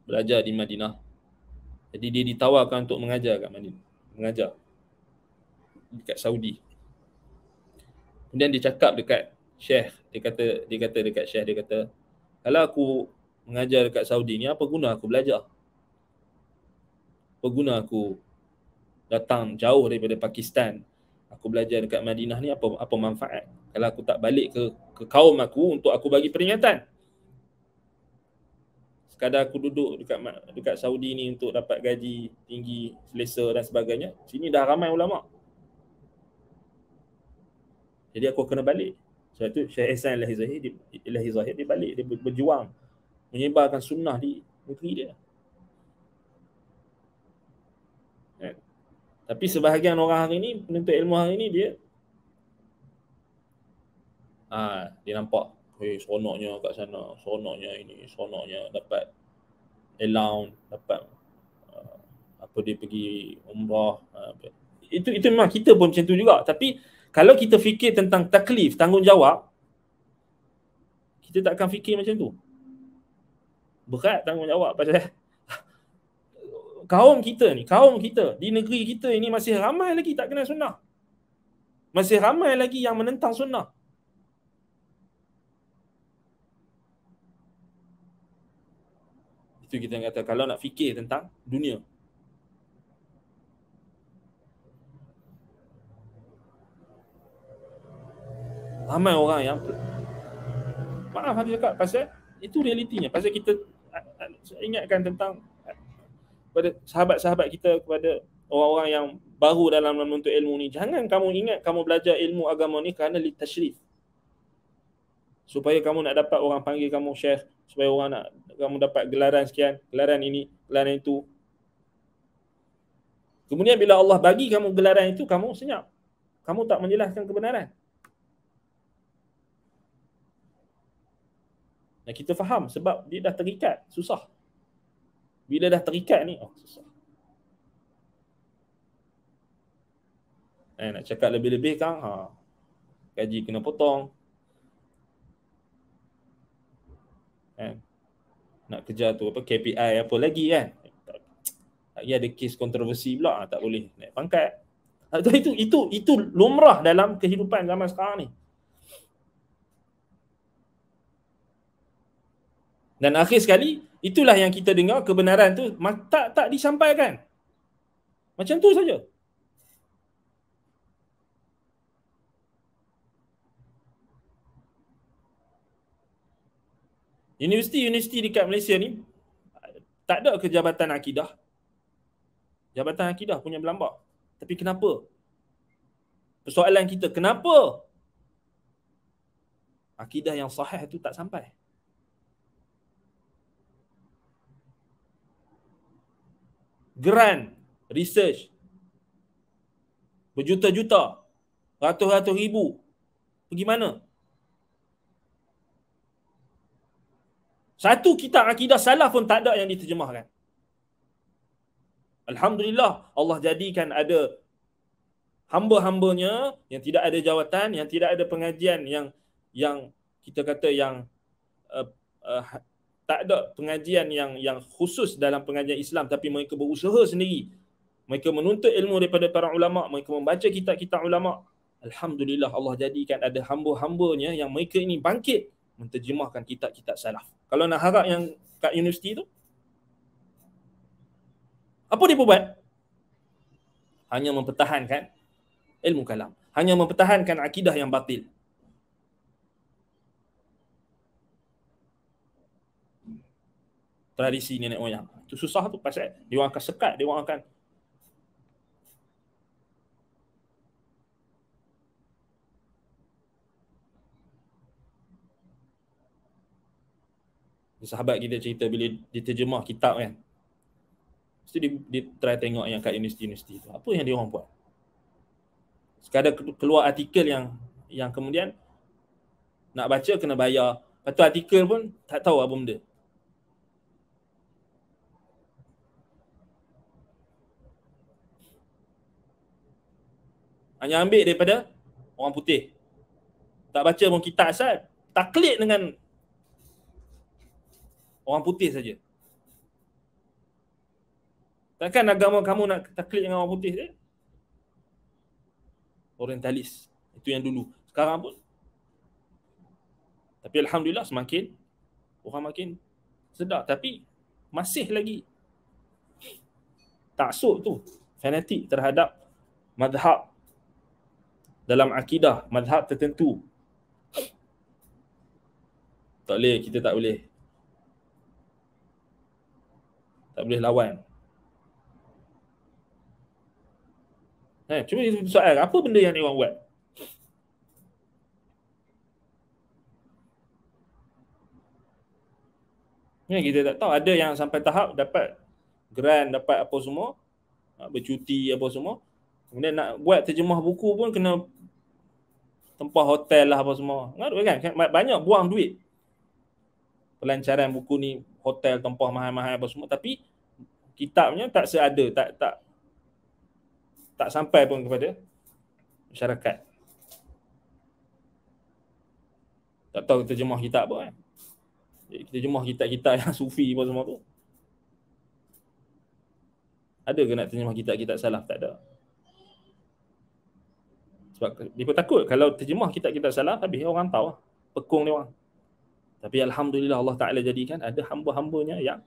belajar di Madinah. Jadi dia ditawarkan untuk mengajar kat Madinah. Mengajar dekat Saudi. Kemudian dia cakap dekat Syekh, dia kata dia kata dekat Syekh dia kata, "Kalau aku mengajar dekat Saudi ni apa guna aku belajar?" Apa guna aku datang jauh daripada Pakistan aku belajar dekat Madinah ni apa apa manfaat kalau aku tak balik ke ke kaum aku untuk aku bagi peringatan sekadar aku duduk dekat dekat Saudi ni untuk dapat gaji tinggi selesa dan sebagainya sini dah ramai ulama jadi aku kena balik. Sebab tu Syekh Ehsan Ilahi Zahir, Ilahi Zahir dia balik. Dia berjuang menyebarkan sunnah di negeri dia. Eh. Tapi sebahagian orang hari ni, penentu ilmu hari ni dia ha, dia nampak hey, eh, seronoknya kat sana, seronoknya ini, seronoknya dapat allowance, dapat uh, apa dia pergi umrah. Uh, itu itu memang kita pun macam tu juga. Tapi kalau kita fikir tentang taklif, tanggungjawab, kita tak akan fikir macam tu. Berat tanggungjawab pasal (laughs) kaum kita ni, kaum kita, di negeri kita ini masih ramai lagi tak kenal sunnah. Masih ramai lagi yang menentang sunnah. Itu kita yang kata kalau nak fikir tentang dunia, ramai orang yang maaf hati cakap pasal itu realitinya pasal kita ingatkan tentang uh, pada sahabat-sahabat kita kepada orang-orang yang baru dalam menuntut ilmu ni jangan kamu ingat kamu belajar ilmu agama ni kerana li tashrif supaya kamu nak dapat orang panggil kamu syekh supaya orang nak kamu dapat gelaran sekian gelaran ini gelaran itu kemudian bila Allah bagi kamu gelaran itu kamu senyap kamu tak menjelaskan kebenaran Dan kita faham sebab dia dah terikat, susah. Bila dah terikat ni, oh susah. Eh, nak cakap lebih-lebih kan, ha. gaji kena potong. Eh, nak kejar tu apa KPI apa lagi kan. Tak, tak ada kes kontroversi pula, tak boleh naik pangkat. itu itu itu lumrah dalam kehidupan zaman sekarang ni. Dan akhir sekali, itulah yang kita dengar kebenaran tu tak tak disampaikan. Macam tu saja. Universiti-universiti dekat Malaysia ni tak ada ke Jabatan Akidah. Jabatan Akidah punya berlambak. Tapi kenapa? Persoalan kita, kenapa akidah yang sahih itu tak sampai? grant, research berjuta-juta, ratus-ratus ribu. Pergi mana? Satu kitab akidah salah pun tak ada yang diterjemahkan. Alhamdulillah Allah jadikan ada hamba-hambanya yang tidak ada jawatan, yang tidak ada pengajian yang yang kita kata yang uh, uh, tak ada pengajian yang yang khusus dalam pengajian Islam tapi mereka berusaha sendiri mereka menuntut ilmu daripada para ulama mereka membaca kitab-kitab ulama alhamdulillah Allah jadikan ada hamba-hambanya yang mereka ini bangkit menterjemahkan kitab-kitab salaf kalau nak harap yang kat universiti tu apa dia buat hanya mempertahankan ilmu kalam hanya mempertahankan akidah yang batil tradisi nenek moyang. Itu susah tu pasal dia orang akan sekat, dia orang akan sahabat kita cerita bila diterjemah kitab kan. Mesti dia, dia try tengok yang kat universiti-universiti tu. Apa yang dia orang buat? Sekadar keluar artikel yang yang kemudian nak baca kena bayar. Lepas tu artikel pun tak tahu apa benda. Hanya ambil daripada orang putih. Tak baca pun kita asal. Taklit dengan orang putih saja. Takkan agama kamu nak taklit dengan orang putih eh? Orientalis. Itu yang dulu. Sekarang pun. Tapi Alhamdulillah semakin orang makin sedar. Tapi masih lagi taksub tu. Fanatik terhadap madhab dalam akidah mazhab tertentu tak boleh kita tak boleh tak boleh lawan Eh cuma soal, apa benda yang Iwan buat? Ya, kita tak tahu ada yang sampai tahap dapat grant, dapat apa semua, bercuti apa semua. Kemudian nak buat terjemah buku pun kena tempah hotel lah apa semua. Ngaruh kan? kan? Banyak buang duit. Pelancaran buku ni hotel tempah mahal-mahal apa semua tapi kitabnya tak seada, tak tak tak sampai pun kepada masyarakat. Tak tahu terjemah kitab apa kan. Jadi kita jemah kitab-kitab yang (laughs) sufi apa semua tu. Ada ke nak terjemah kitab-kitab salah? Tak ada. Sebab mereka takut kalau terjemah kitab-kitab salah, habis orang tahu. Lah. Pekung dia orang. Tapi Alhamdulillah Allah Ta'ala jadikan ada hamba-hambanya yang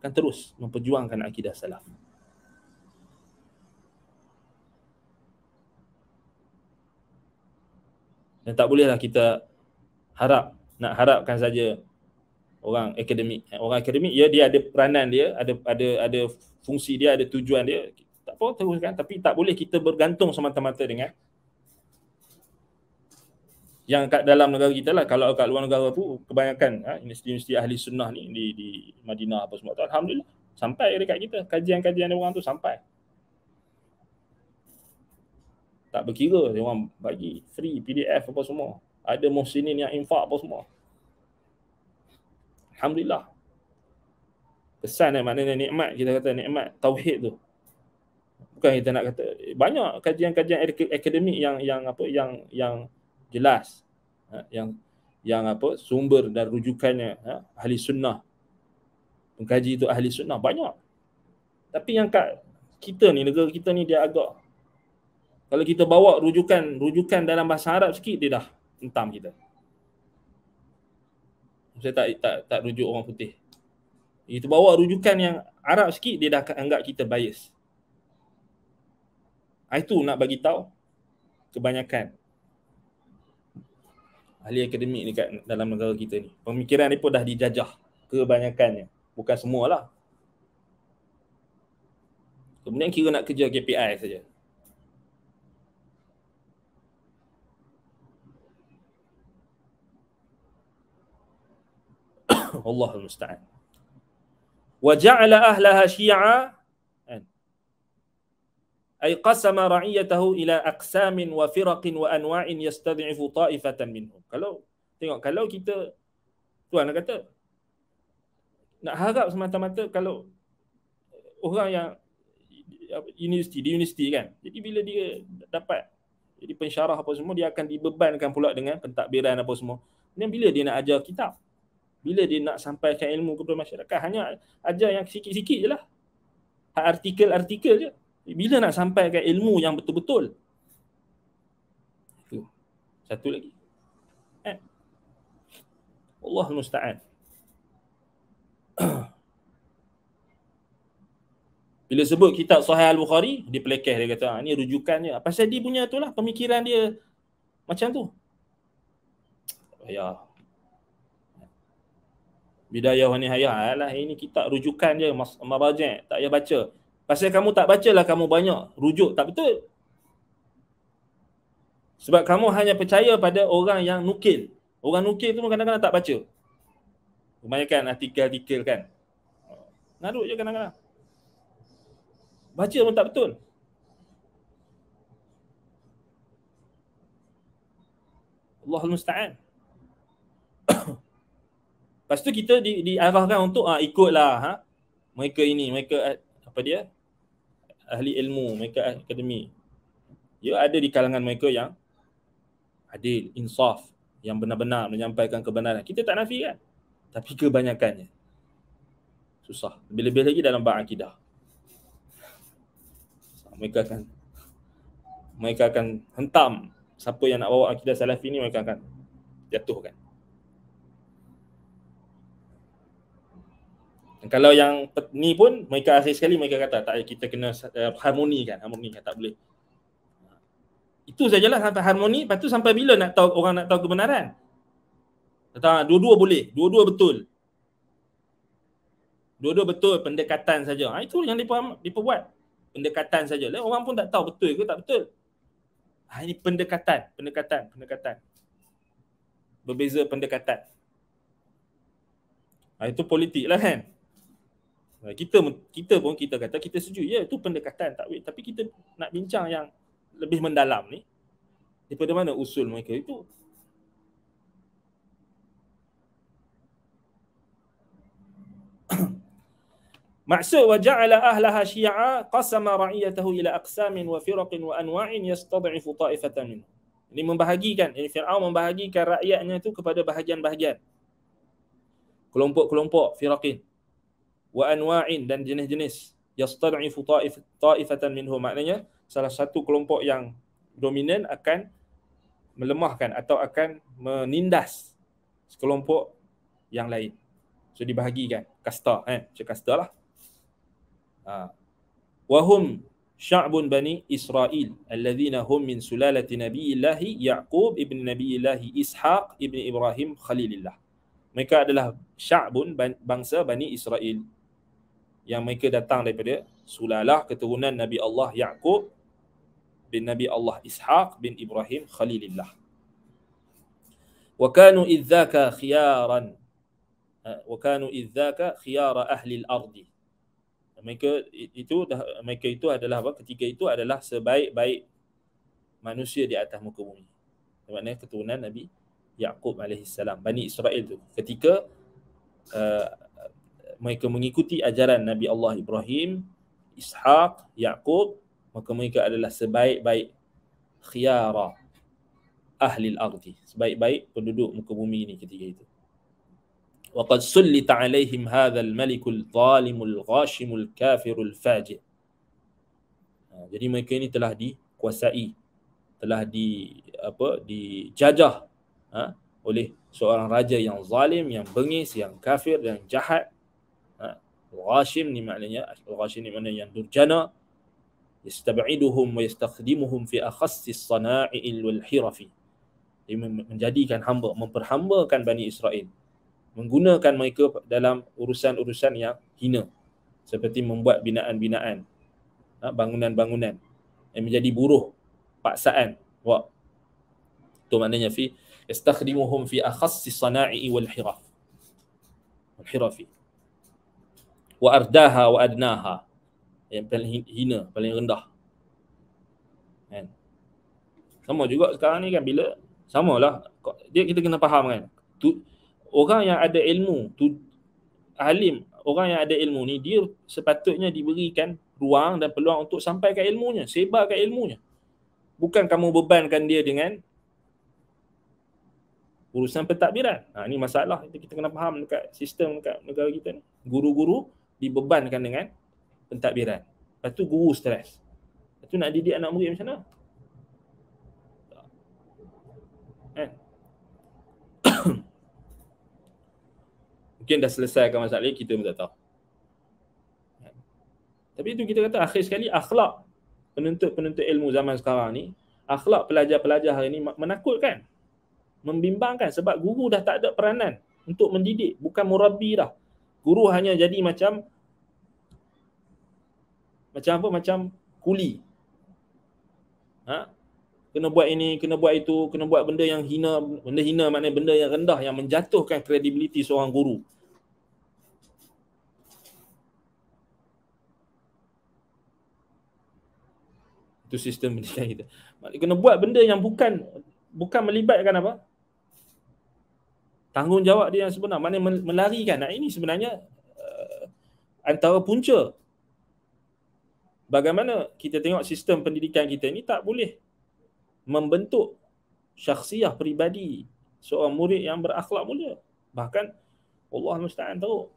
akan terus memperjuangkan akidah salah. Dan tak bolehlah kita harap, nak harapkan saja orang akademik. Orang akademik, ya dia ada peranan dia, ada ada ada fungsi dia, ada tujuan dia tak apa teruskan tapi tak boleh kita bergantung semata-mata dengan yang kat dalam negara kita lah kalau kat luar negara tu kebanyakan ha, universiti-universiti ahli sunnah ni di, di Madinah apa semua tu Alhamdulillah sampai dekat kita kajian-kajian dia orang tu sampai tak berkira dia orang bagi free PDF apa semua ada muhsinin yang infak apa semua Alhamdulillah kesan eh maknanya nikmat kita kata nikmat tauhid tu bukan kita nak kata banyak kajian-kajian akademik yang yang apa yang yang jelas ha, yang yang apa sumber dan rujukannya ha, ahli sunnah pengkaji itu ahli sunnah banyak tapi yang kat kita ni negara kita ni dia agak kalau kita bawa rujukan rujukan dalam bahasa Arab sikit dia dah entam kita saya tak tak tak rujuk orang putih itu bawa rujukan yang Arab sikit dia dah anggap kita bias itu nak bagi tahu kebanyakan ahli akademik dekat dalam negara kita ni. Pemikiran ni pun dah dijajah kebanyakannya. Bukan semualah. Kemudian kira nak kerja KPI saja. (coughs) Allahul Musta'an. Wa ja'ala ahlaha syi'a أي قسم رعيته إلى أقسام وفرق وأنواع يستضعف طائفة minhum. kalau tengok kalau kita tuan nak kata nak harap semata-mata kalau orang yang universiti di universiti kan jadi bila dia dapat jadi pensyarah apa semua dia akan dibebankan pula dengan pentadbiran apa semua ni bila dia nak ajar kitab bila dia nak sampaikan ilmu kepada masyarakat hanya ajar yang sikit-sikit je lah artikel-artikel je bila nak sampai ke ilmu yang betul-betul? Itu. Satu lagi. Eh. Allah musta'an. (clears throat) Bila sebut kitab Sahih Al-Bukhari, dia pelekeh dia kata, ah, ini rujukannya. Pasal dia punya tu lah, pemikiran dia macam tu. Ya. Bidayah ni hayah lah. Ini kitab rujukan je, marajak. Tak payah baca. Pasal kamu tak baca lah kamu banyak rujuk tak betul. Sebab kamu hanya percaya pada orang yang nukil. Orang nukil tu kadang-kadang tak baca. Kebanyakan artikel-artikel kan. Ngaruk je kadang-kadang. Baca pun tak betul. Allah Musta'an. (coughs) Lepas tu kita di, diarahkan untuk ha, ikutlah ha, mereka ini, mereka eh, apa dia, ahli ilmu, mereka akademi. Ya ada di kalangan mereka yang adil, insaf, yang benar-benar menyampaikan kebenaran. Kita tak nafi kan? Tapi kebanyakannya susah. Lebih-lebih lagi dalam bab akidah. Mereka akan mereka akan hentam siapa yang nak bawa akidah salafi ni mereka akan jatuhkan. kalau yang ni pun mereka asyik sekali mereka kata tak kita kena uh, harmoni kan harmoni kan tak boleh itu sajalah sampai harmoni lepas tu sampai bila nak tahu orang nak tahu kebenaran tentang dua-dua boleh dua-dua betul dua-dua betul pendekatan saja ha, itu yang depa depa buat pendekatan saja lah orang pun tak tahu betul ke tak betul ha, ini pendekatan pendekatan pendekatan berbeza pendekatan ha, itu politik lah kan Eh, kita kita pun kita kata kita setuju ya itu pendekatan takwil tapi kita nak bincang yang lebih mendalam ni daripada mana usul mereka itu (coughs) Maksud wa ja'ala ahlaha syi'a qasama ra'iyatahu ila aqsamin wa firaqin wa anwa'in yastad'ifu ta'ifatan min. Ini membahagikan, ini Fir'aun membahagikan rakyatnya itu kepada bahagian-bahagian. Kelompok-kelompok firaqin wa anwa'in dan jenis-jenis yastad'ifu ta'if ta'ifatan minhu maknanya salah satu kelompok yang dominan akan melemahkan atau akan menindas sekelompok yang lain so dibahagikan kasta eh macam kasta lah ha. wahum sya'bun bani israil alladhina hum min sulalati nabiyillahi ya'qub ibn nabiyillahi ishaq ibn ibrahim khalilillah mereka adalah sya'bun bangsa bani Israel yang mereka datang daripada sulalah keturunan Nabi Allah Yaqub bin Nabi Allah Ishaq bin Ibrahim Khalilillah. Wa kanu idzaka khiyaran. Eh, Wa kanu idzaka khiyara ahli al-ard. Mereka itu dah, mereka itu adalah apa? Ketika itu adalah sebaik-baik manusia di atas muka bumi. Maksudnya keturunan Nabi Yaqub alaihi salam, Bani Israel tu. Ketika uh, mereka mengikuti ajaran Nabi Allah Ibrahim, Ishaq, Yaqub, maka mereka adalah sebaik-baik khiyara ahli al-ardi, sebaik-baik penduduk muka bumi ini ketika itu. وقد سلط عليهم هذا الملك الظالم الغاشم الكافر الفاجئ jadi mereka ini telah dikuasai telah di apa dijajah ha, oleh seorang raja yang zalim yang bengis yang kafir yang jahat Al-Ghashim ni maknanya Al-Ghashim ni maknanya yang durjana yastab'iduhum wa yastakhdimuhum fi akhassi sana'i wal hirafi dia menjadikan hamba memperhambakan Bani Israel menggunakan mereka dalam urusan-urusan yang hina seperti membuat binaan-binaan ha, bangunan-bangunan yang menjadi buruh paksaan wa tu maknanya fi yastakhdimuhum fi akhassi sana'i wal hirafi al-hirafi wa ardaha wa adnaha yang paling hina paling rendah kan sama juga sekarang ni kan bila samalah dia kita kena faham kan tu, orang yang ada ilmu tu alim orang yang ada ilmu ni dia sepatutnya diberikan ruang dan peluang untuk sampaikan ilmunya sebarkan ilmunya bukan kamu bebankan dia dengan urusan pentadbiran. Ha, ini masalah kita, kita kena faham dekat sistem dekat negara kita ni. Guru-guru dibebankan dengan pentadbiran. Lepas tu guru stres. Lepas tu nak didik anak murid macam mana? Kan? (coughs) Mungkin dah selesaikan masalah kita pun tak tahu. Kan? Tapi itu kita kata akhir sekali akhlak penuntut-penuntut ilmu zaman sekarang ni, akhlak pelajar-pelajar hari ni menakutkan. Membimbangkan sebab guru dah tak ada peranan untuk mendidik. Bukan murabi dah guru hanya jadi macam macam apa macam kuli ha kena buat ini kena buat itu kena buat benda yang hina benda hina maknanya benda yang rendah yang menjatuhkan kredibiliti seorang guru itu sistem pendidikan kita. Kena buat benda yang bukan bukan melibatkan apa? tanggungjawab dia yang sebenar mana melarikan nah ini sebenarnya uh, antara punca bagaimana kita tengok sistem pendidikan kita ini tak boleh membentuk syaksiyah peribadi seorang murid yang berakhlak mulia bahkan Allah musta'an tahu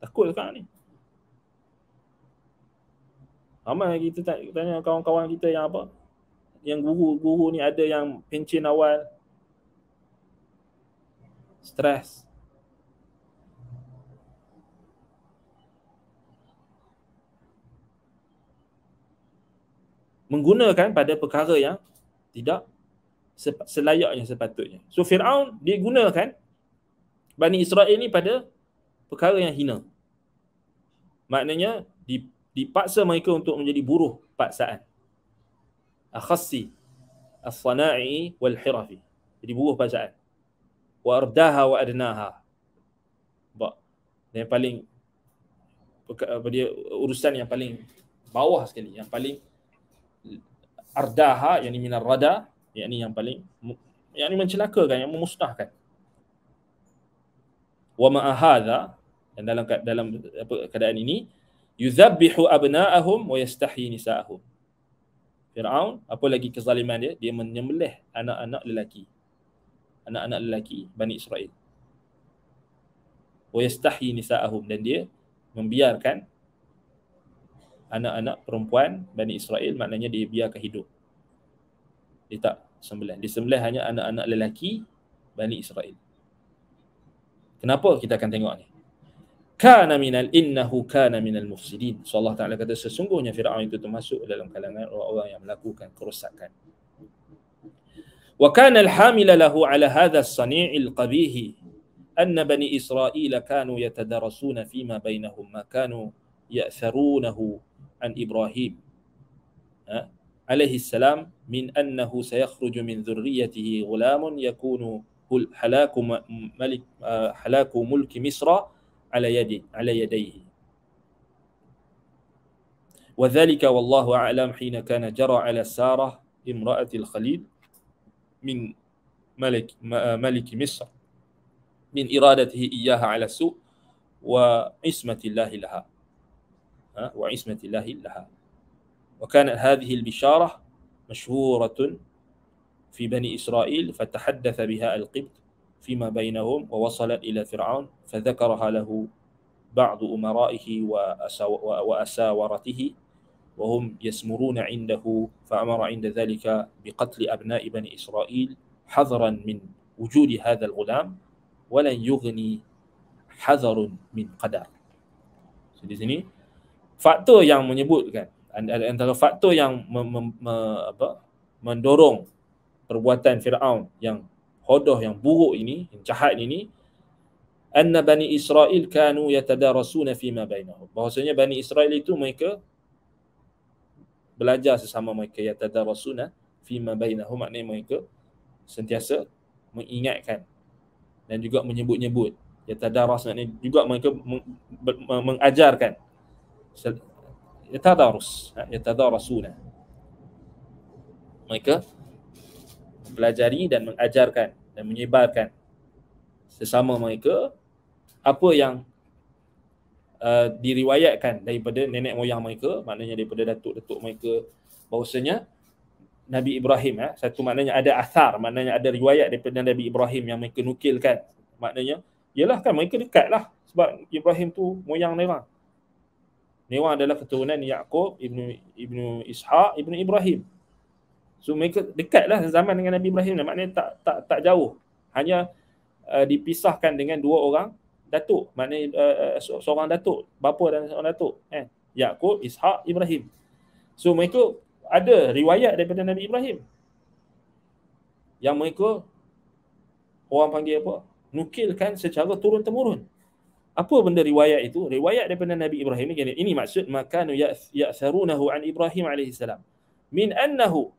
takut sekarang ni ramai kita tanya kawan-kawan kita yang apa yang guru-guru ni ada yang pencen awal stress. Menggunakan pada perkara yang tidak selayaknya sepatutnya. So Fir'aun dia gunakan Bani Israel ni pada perkara yang hina. Maknanya dipaksa mereka untuk menjadi buruh paksaan. Akhassi al sanai wal-hirafi. Jadi buruh paksaan wa ardaha wa adnaha nampak yang paling apa urusan yang paling bawah sekali yang paling ardaha yakni minar rada yakni yang paling yakni mencelakakan yang memusnahkan wa ma hadha dan dalam dalam apa keadaan ini yuzabbihu abna'ahum wa yastahi nisa'ahum Fir'aun, apa lagi kezaliman dia? Dia menyembelih anak-anak lelaki anak-anak lelaki Bani Israel. Wayastahi nisa'ahum dan dia membiarkan anak-anak perempuan Bani Israel maknanya dia biarkan hidup. Dia tak sembelih. Dia sembelih hanya anak-anak lelaki Bani Israel. Kenapa kita akan tengok ni? Kana minal innahu kana minal mufsidin. So Allah Ta'ala kata sesungguhnya Fir'aun itu termasuk dalam kalangan orang-orang yang melakukan kerosakan. وكان الحامل له على هذا الصنيع القبيح أن بني إسرائيل كانوا يتدارسون فيما بينهم ما كانوا يأثرونه عن إبراهيم عليه السلام من أنه سيخرج من ذريته غلام يكون حلاك ملك حلاك آه، ملك مصر على يده على يديه وذلك والله أعلم حين كان جرى على سارة امرأة الخليل من ملك آه، ملك مصر من إرادته إياها على السوء وعصمة الله لها وعصمة الله لها وكانت هذه البشارة مشهورة في بني إسرائيل فتحدث بها القبط فيما بينهم ووصلت إلى فرعون فذكرها له بعض أمرائه وأساورته وهم يسمرون عنده فأمر عند ذلك بقتل أبناء بني إسرائيل حذرا من وجود هذا الغلام ولن يغني حذر من قدر so, di sini faktor yang menyebutkan antara faktor yang mem, mem, apa, mendorong perbuatan Fir'aun yang hodoh yang buruk ini yang jahat ini anna bani Israel kanu yatadarasuna fima bainahum bahasanya bani Israel itu mereka belajar sesama mereka yang tadarusuna fi ma bainahum maknanya mereka sentiasa mengingatkan dan juga menyebut-nyebut yang tadarus maknanya juga mereka mengajarkan ya tadarus ha, ya tadarusuna mereka pelajari dan mengajarkan dan menyebarkan sesama mereka apa yang Uh, diriwayatkan daripada nenek moyang mereka maknanya daripada datuk-datuk mereka bahawasanya Nabi Ibrahim ya satu maknanya ada athar maknanya ada riwayat daripada Nabi Ibrahim yang mereka nukilkan maknanya ialah kan mereka dekatlah sebab Ibrahim tu moyang mereka mereka adalah keturunan Yaakob ibnu ibnu Ishaq ibnu Ibrahim so mereka dekatlah zaman dengan Nabi Ibrahim maknanya tak tak tak jauh hanya uh, dipisahkan dengan dua orang datuk mana uh, eh, eh, seorang datuk bapa dan seorang datuk eh Yakub Ishak Ibrahim so mereka ada riwayat daripada Nabi Ibrahim yang mereka orang panggil apa nukilkan secara turun temurun apa benda riwayat itu riwayat daripada Nabi Ibrahim ini ini maksud makanu ya'sarunahu an Ibrahim alaihi salam min annahu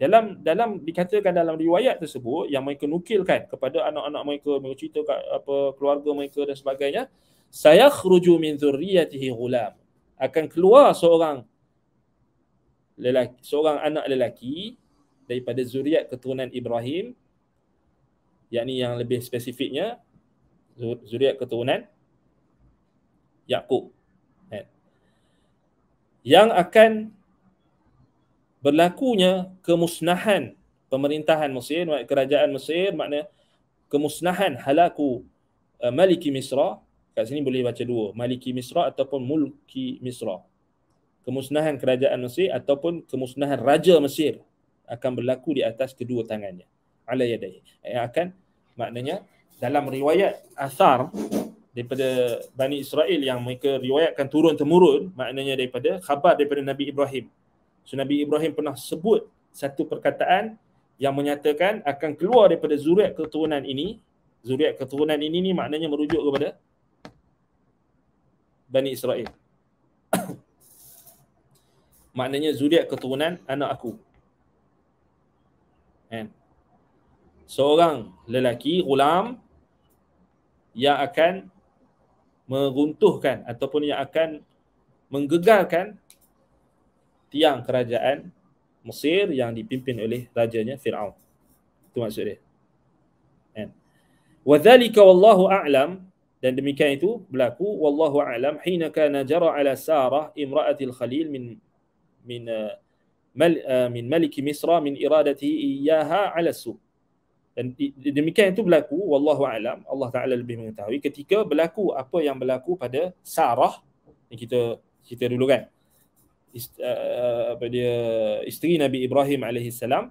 dalam dalam dikatakan dalam riwayat tersebut yang mereka nukilkan kepada anak-anak mereka mereka cerita kat apa keluarga mereka dan sebagainya saya khruju min zurriyatihi ghulam akan keluar seorang lelaki seorang anak lelaki daripada zuriat keturunan Ibrahim yakni yang lebih spesifiknya zuriat keturunan Yakub kan? yang akan berlakunya kemusnahan pemerintahan Mesir, kerajaan Mesir makna kemusnahan halaku uh, Maliki Misra kat sini boleh baca dua, Maliki Misra ataupun Mulki Misra kemusnahan kerajaan Mesir ataupun kemusnahan Raja Mesir akan berlaku di atas kedua tangannya ala yang akan maknanya dalam riwayat asar daripada Bani Israel yang mereka riwayatkan turun-temurun maknanya daripada khabar daripada Nabi Ibrahim So Nabi Ibrahim pernah sebut satu perkataan yang menyatakan akan keluar daripada zuriat keturunan ini. Zuriat keturunan ini ni maknanya merujuk kepada Bani Israel. (coughs) maknanya zuriat keturunan anak aku. Kan? Seorang lelaki ulam yang akan meruntuhkan ataupun yang akan menggegarkan tiang kerajaan Mesir yang dipimpin oleh rajanya Fir'aun. Itu maksud dia. Kan? Wadhalika wallahu a'lam dan demikian itu berlaku wallahu a'lam hina kana jara ala Sarah imra'ati al-Khalil min min uh, mal, uh, min malik Misra min iradati iyyaha ala su. Dan demikian itu berlaku wallahu a'lam Allah Taala lebih mengetahui ketika berlaku apa yang berlaku pada Sarah yang kita cerita dulu kan. Eh, eh, apa dia isteri Nabi Ibrahim alaihi salam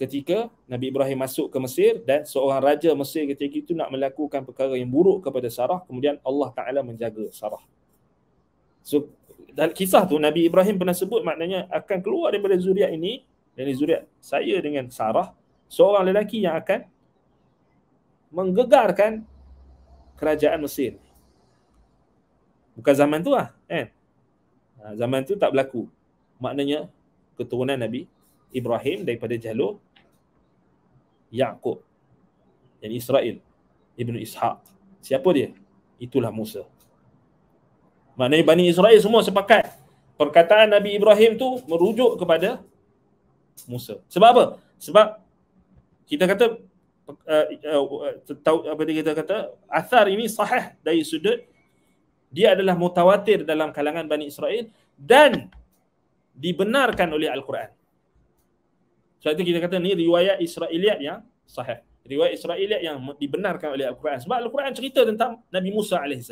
ketika Nabi Ibrahim masuk ke Mesir dan seorang raja Mesir ketika itu nak melakukan perkara yang buruk kepada Sarah kemudian Allah Taala menjaga Sarah. So dan kisah tu Nabi Ibrahim pernah sebut maknanya akan keluar daripada zuriat ini dari zuriat saya dengan Sarah seorang lelaki yang akan menggegarkan kerajaan Mesir. Bukan zaman tu lah. Eh? Ha, zaman tu tak berlaku. Maknanya keturunan Nabi Ibrahim daripada jalur Yaakob. Yang Israel. Ibn Ishaq. Siapa dia? Itulah Musa. Maknanya Bani Israel semua sepakat. Perkataan Nabi Ibrahim tu merujuk kepada Musa. Sebab apa? Sebab kita kata uh, uh, tahu apa dia kita kata asar ini sahih dari sudut dia adalah mutawatir dalam kalangan Bani Israel dan dibenarkan oleh Al-Quran. Sebab itu kita kata ni riwayat Israeliat yang sahih. Riwayat Israeliat yang dibenarkan oleh Al-Quran. Sebab Al-Quran cerita tentang Nabi Musa AS.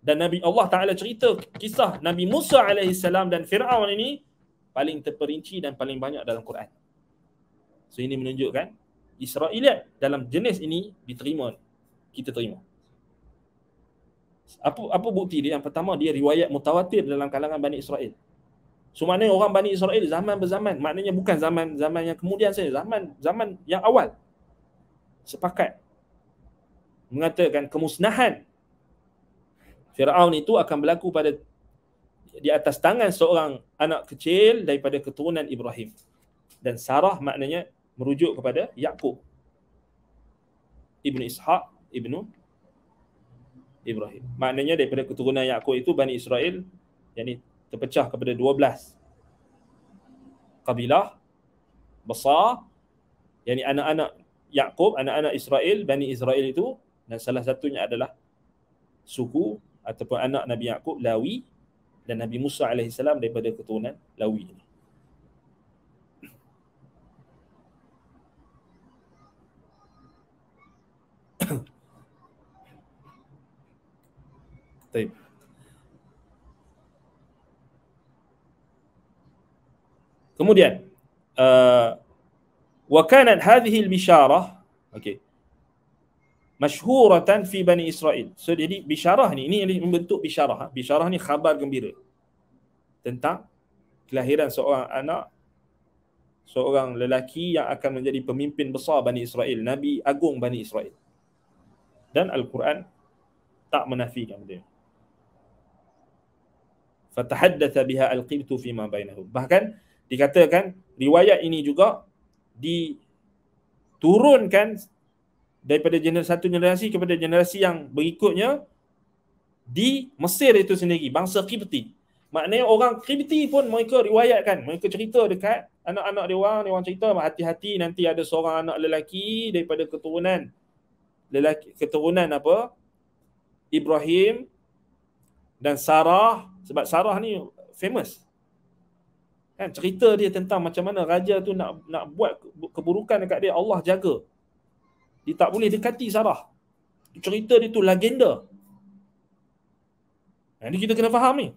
Dan Nabi Allah Ta'ala cerita kisah Nabi Musa AS dan Fir'aun ini paling terperinci dan paling banyak dalam Quran. So ini menunjukkan Israeliat dalam jenis ini diterima. Kita terima. Apa apa bukti dia? Yang pertama dia riwayat mutawatir dalam kalangan Bani Israel. So maknanya orang Bani Israel zaman berzaman. Maknanya bukan zaman zaman yang kemudian saja. Zaman zaman yang awal. Sepakat. Mengatakan kemusnahan. Fir'aun itu akan berlaku pada di atas tangan seorang anak kecil daripada keturunan Ibrahim. Dan Sarah maknanya merujuk kepada Yaakob. Ibnu Ishaq, Ibnu Ibrahim. Maknanya daripada keturunan Yakub itu Bani Israel yang ini terpecah kepada dua belas kabilah besar yang ini anak-anak Yakub anak-anak Israel, Bani Israel itu dan salah satunya adalah suku ataupun anak Nabi Yakub Lawi dan Nabi Musa AS daripada keturunan Lawi ini. طيب kemudian uh, وكان هذه البشارة okay. مشهورة في bani إسرائيل so, jadi بشارة ni, ini yang membentuk بشارة ha? ni khabar gembira tentang kelahiran seorang anak seorang lelaki yang akan menjadi pemimpin besar Bani Israel, Nabi Agung Bani Israel. Dan Al-Quran tak menafikan dia fatahaddatha biha alqibtu fi ma bainahum bahkan dikatakan riwayat ini juga diturunkan daripada generasi satu generasi kepada generasi yang berikutnya di Mesir itu sendiri bangsa Qibti maknanya orang Qibti pun mereka riwayatkan mereka cerita dekat anak-anak dia orang dia orang cerita hati-hati nanti ada seorang anak lelaki daripada keturunan lelaki keturunan apa Ibrahim dan Sarah sebab Sarah ni famous kan cerita dia tentang macam mana raja tu nak nak buat keburukan dekat dia Allah jaga dia tak boleh dekati Sarah cerita dia tu legenda ini kita kena faham ni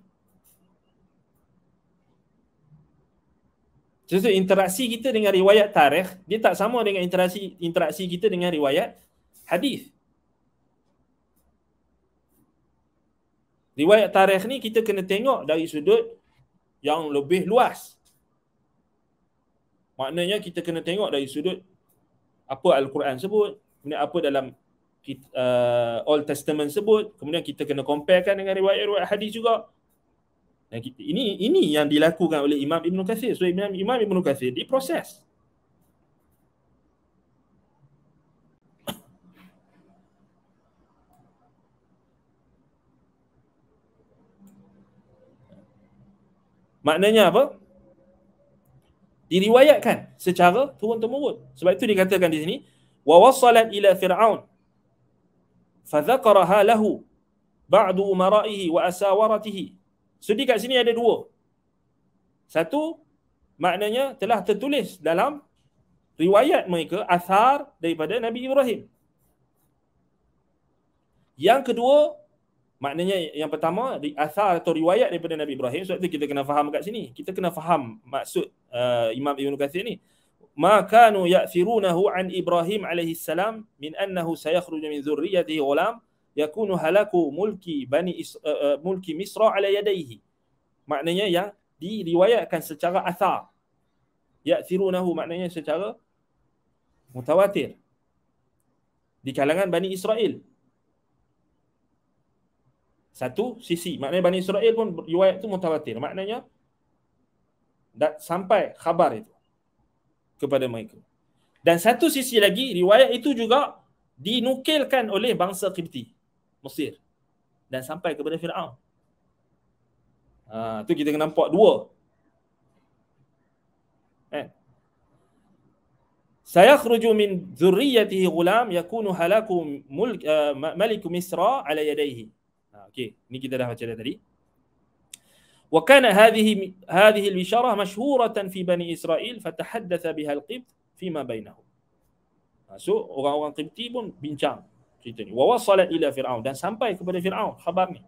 Jadi interaksi kita dengan riwayat tarikh dia tak sama dengan interaksi interaksi kita dengan riwayat hadis. Riwayat tarikh ni kita kena tengok dari sudut yang lebih luas. Maknanya kita kena tengok dari sudut apa Al-Quran sebut, kemudian apa dalam uh, Old Testament sebut, kemudian kita kena comparekan dengan riwayat-riwayat hadis juga. ini ini yang dilakukan oleh Imam Ibn Kathir. So Imam, Imam Ibn Kathir diproses. proses. Maknanya apa? Diriwayatkan secara turun-temurun. Sebab itu dikatakan di sini, wa wasalat ila fir'aun fa dhakaraha lahu ba'du umara'ihi wa asawaratihi. So di sini ada dua. Satu maknanya telah tertulis dalam riwayat mereka asar daripada Nabi Ibrahim. Yang kedua Maknanya yang pertama di asar atau riwayat daripada Nabi Ibrahim sebab so, tu kita kena faham kat sini. Kita kena faham maksud uh, Imam Ibn Kathir ni. Ma kanu ya'thirunahu an Ibrahim alaihi salam min annahu sayakhruju min dhurriyyatihi ulam, yakunu halaku mulki bani Is- uh, uh, mulki Misra ala yadayhi. Maknanya yang diriwayatkan secara asar. Ya'thirunahu maknanya secara mutawatir. Di kalangan Bani Israel satu sisi maknanya Bani Israel pun riwayat tu mutawatir maknanya dah sampai khabar itu kepada mereka dan satu sisi lagi riwayat itu juga dinukilkan oleh bangsa Qibti Mesir dan sampai kepada Firaun ha tu kita kena nampak dua eh sayakhruju min zurriyyatihi ghulam yakunu halaku mulk uh, eh, malik misra ala yadayhi Okey, ni kita dah baca dah tadi. Wa kana hadhihi hadhihi al-isharah mashhuratan fi bani Israel fatahaddatha biha al-qibt fi ma bainahum. Masuk ha, so, orang-orang Qibti pun bincang cerita ni. Wa wasala ila Firaun dan sampai kepada Firaun khabar ni.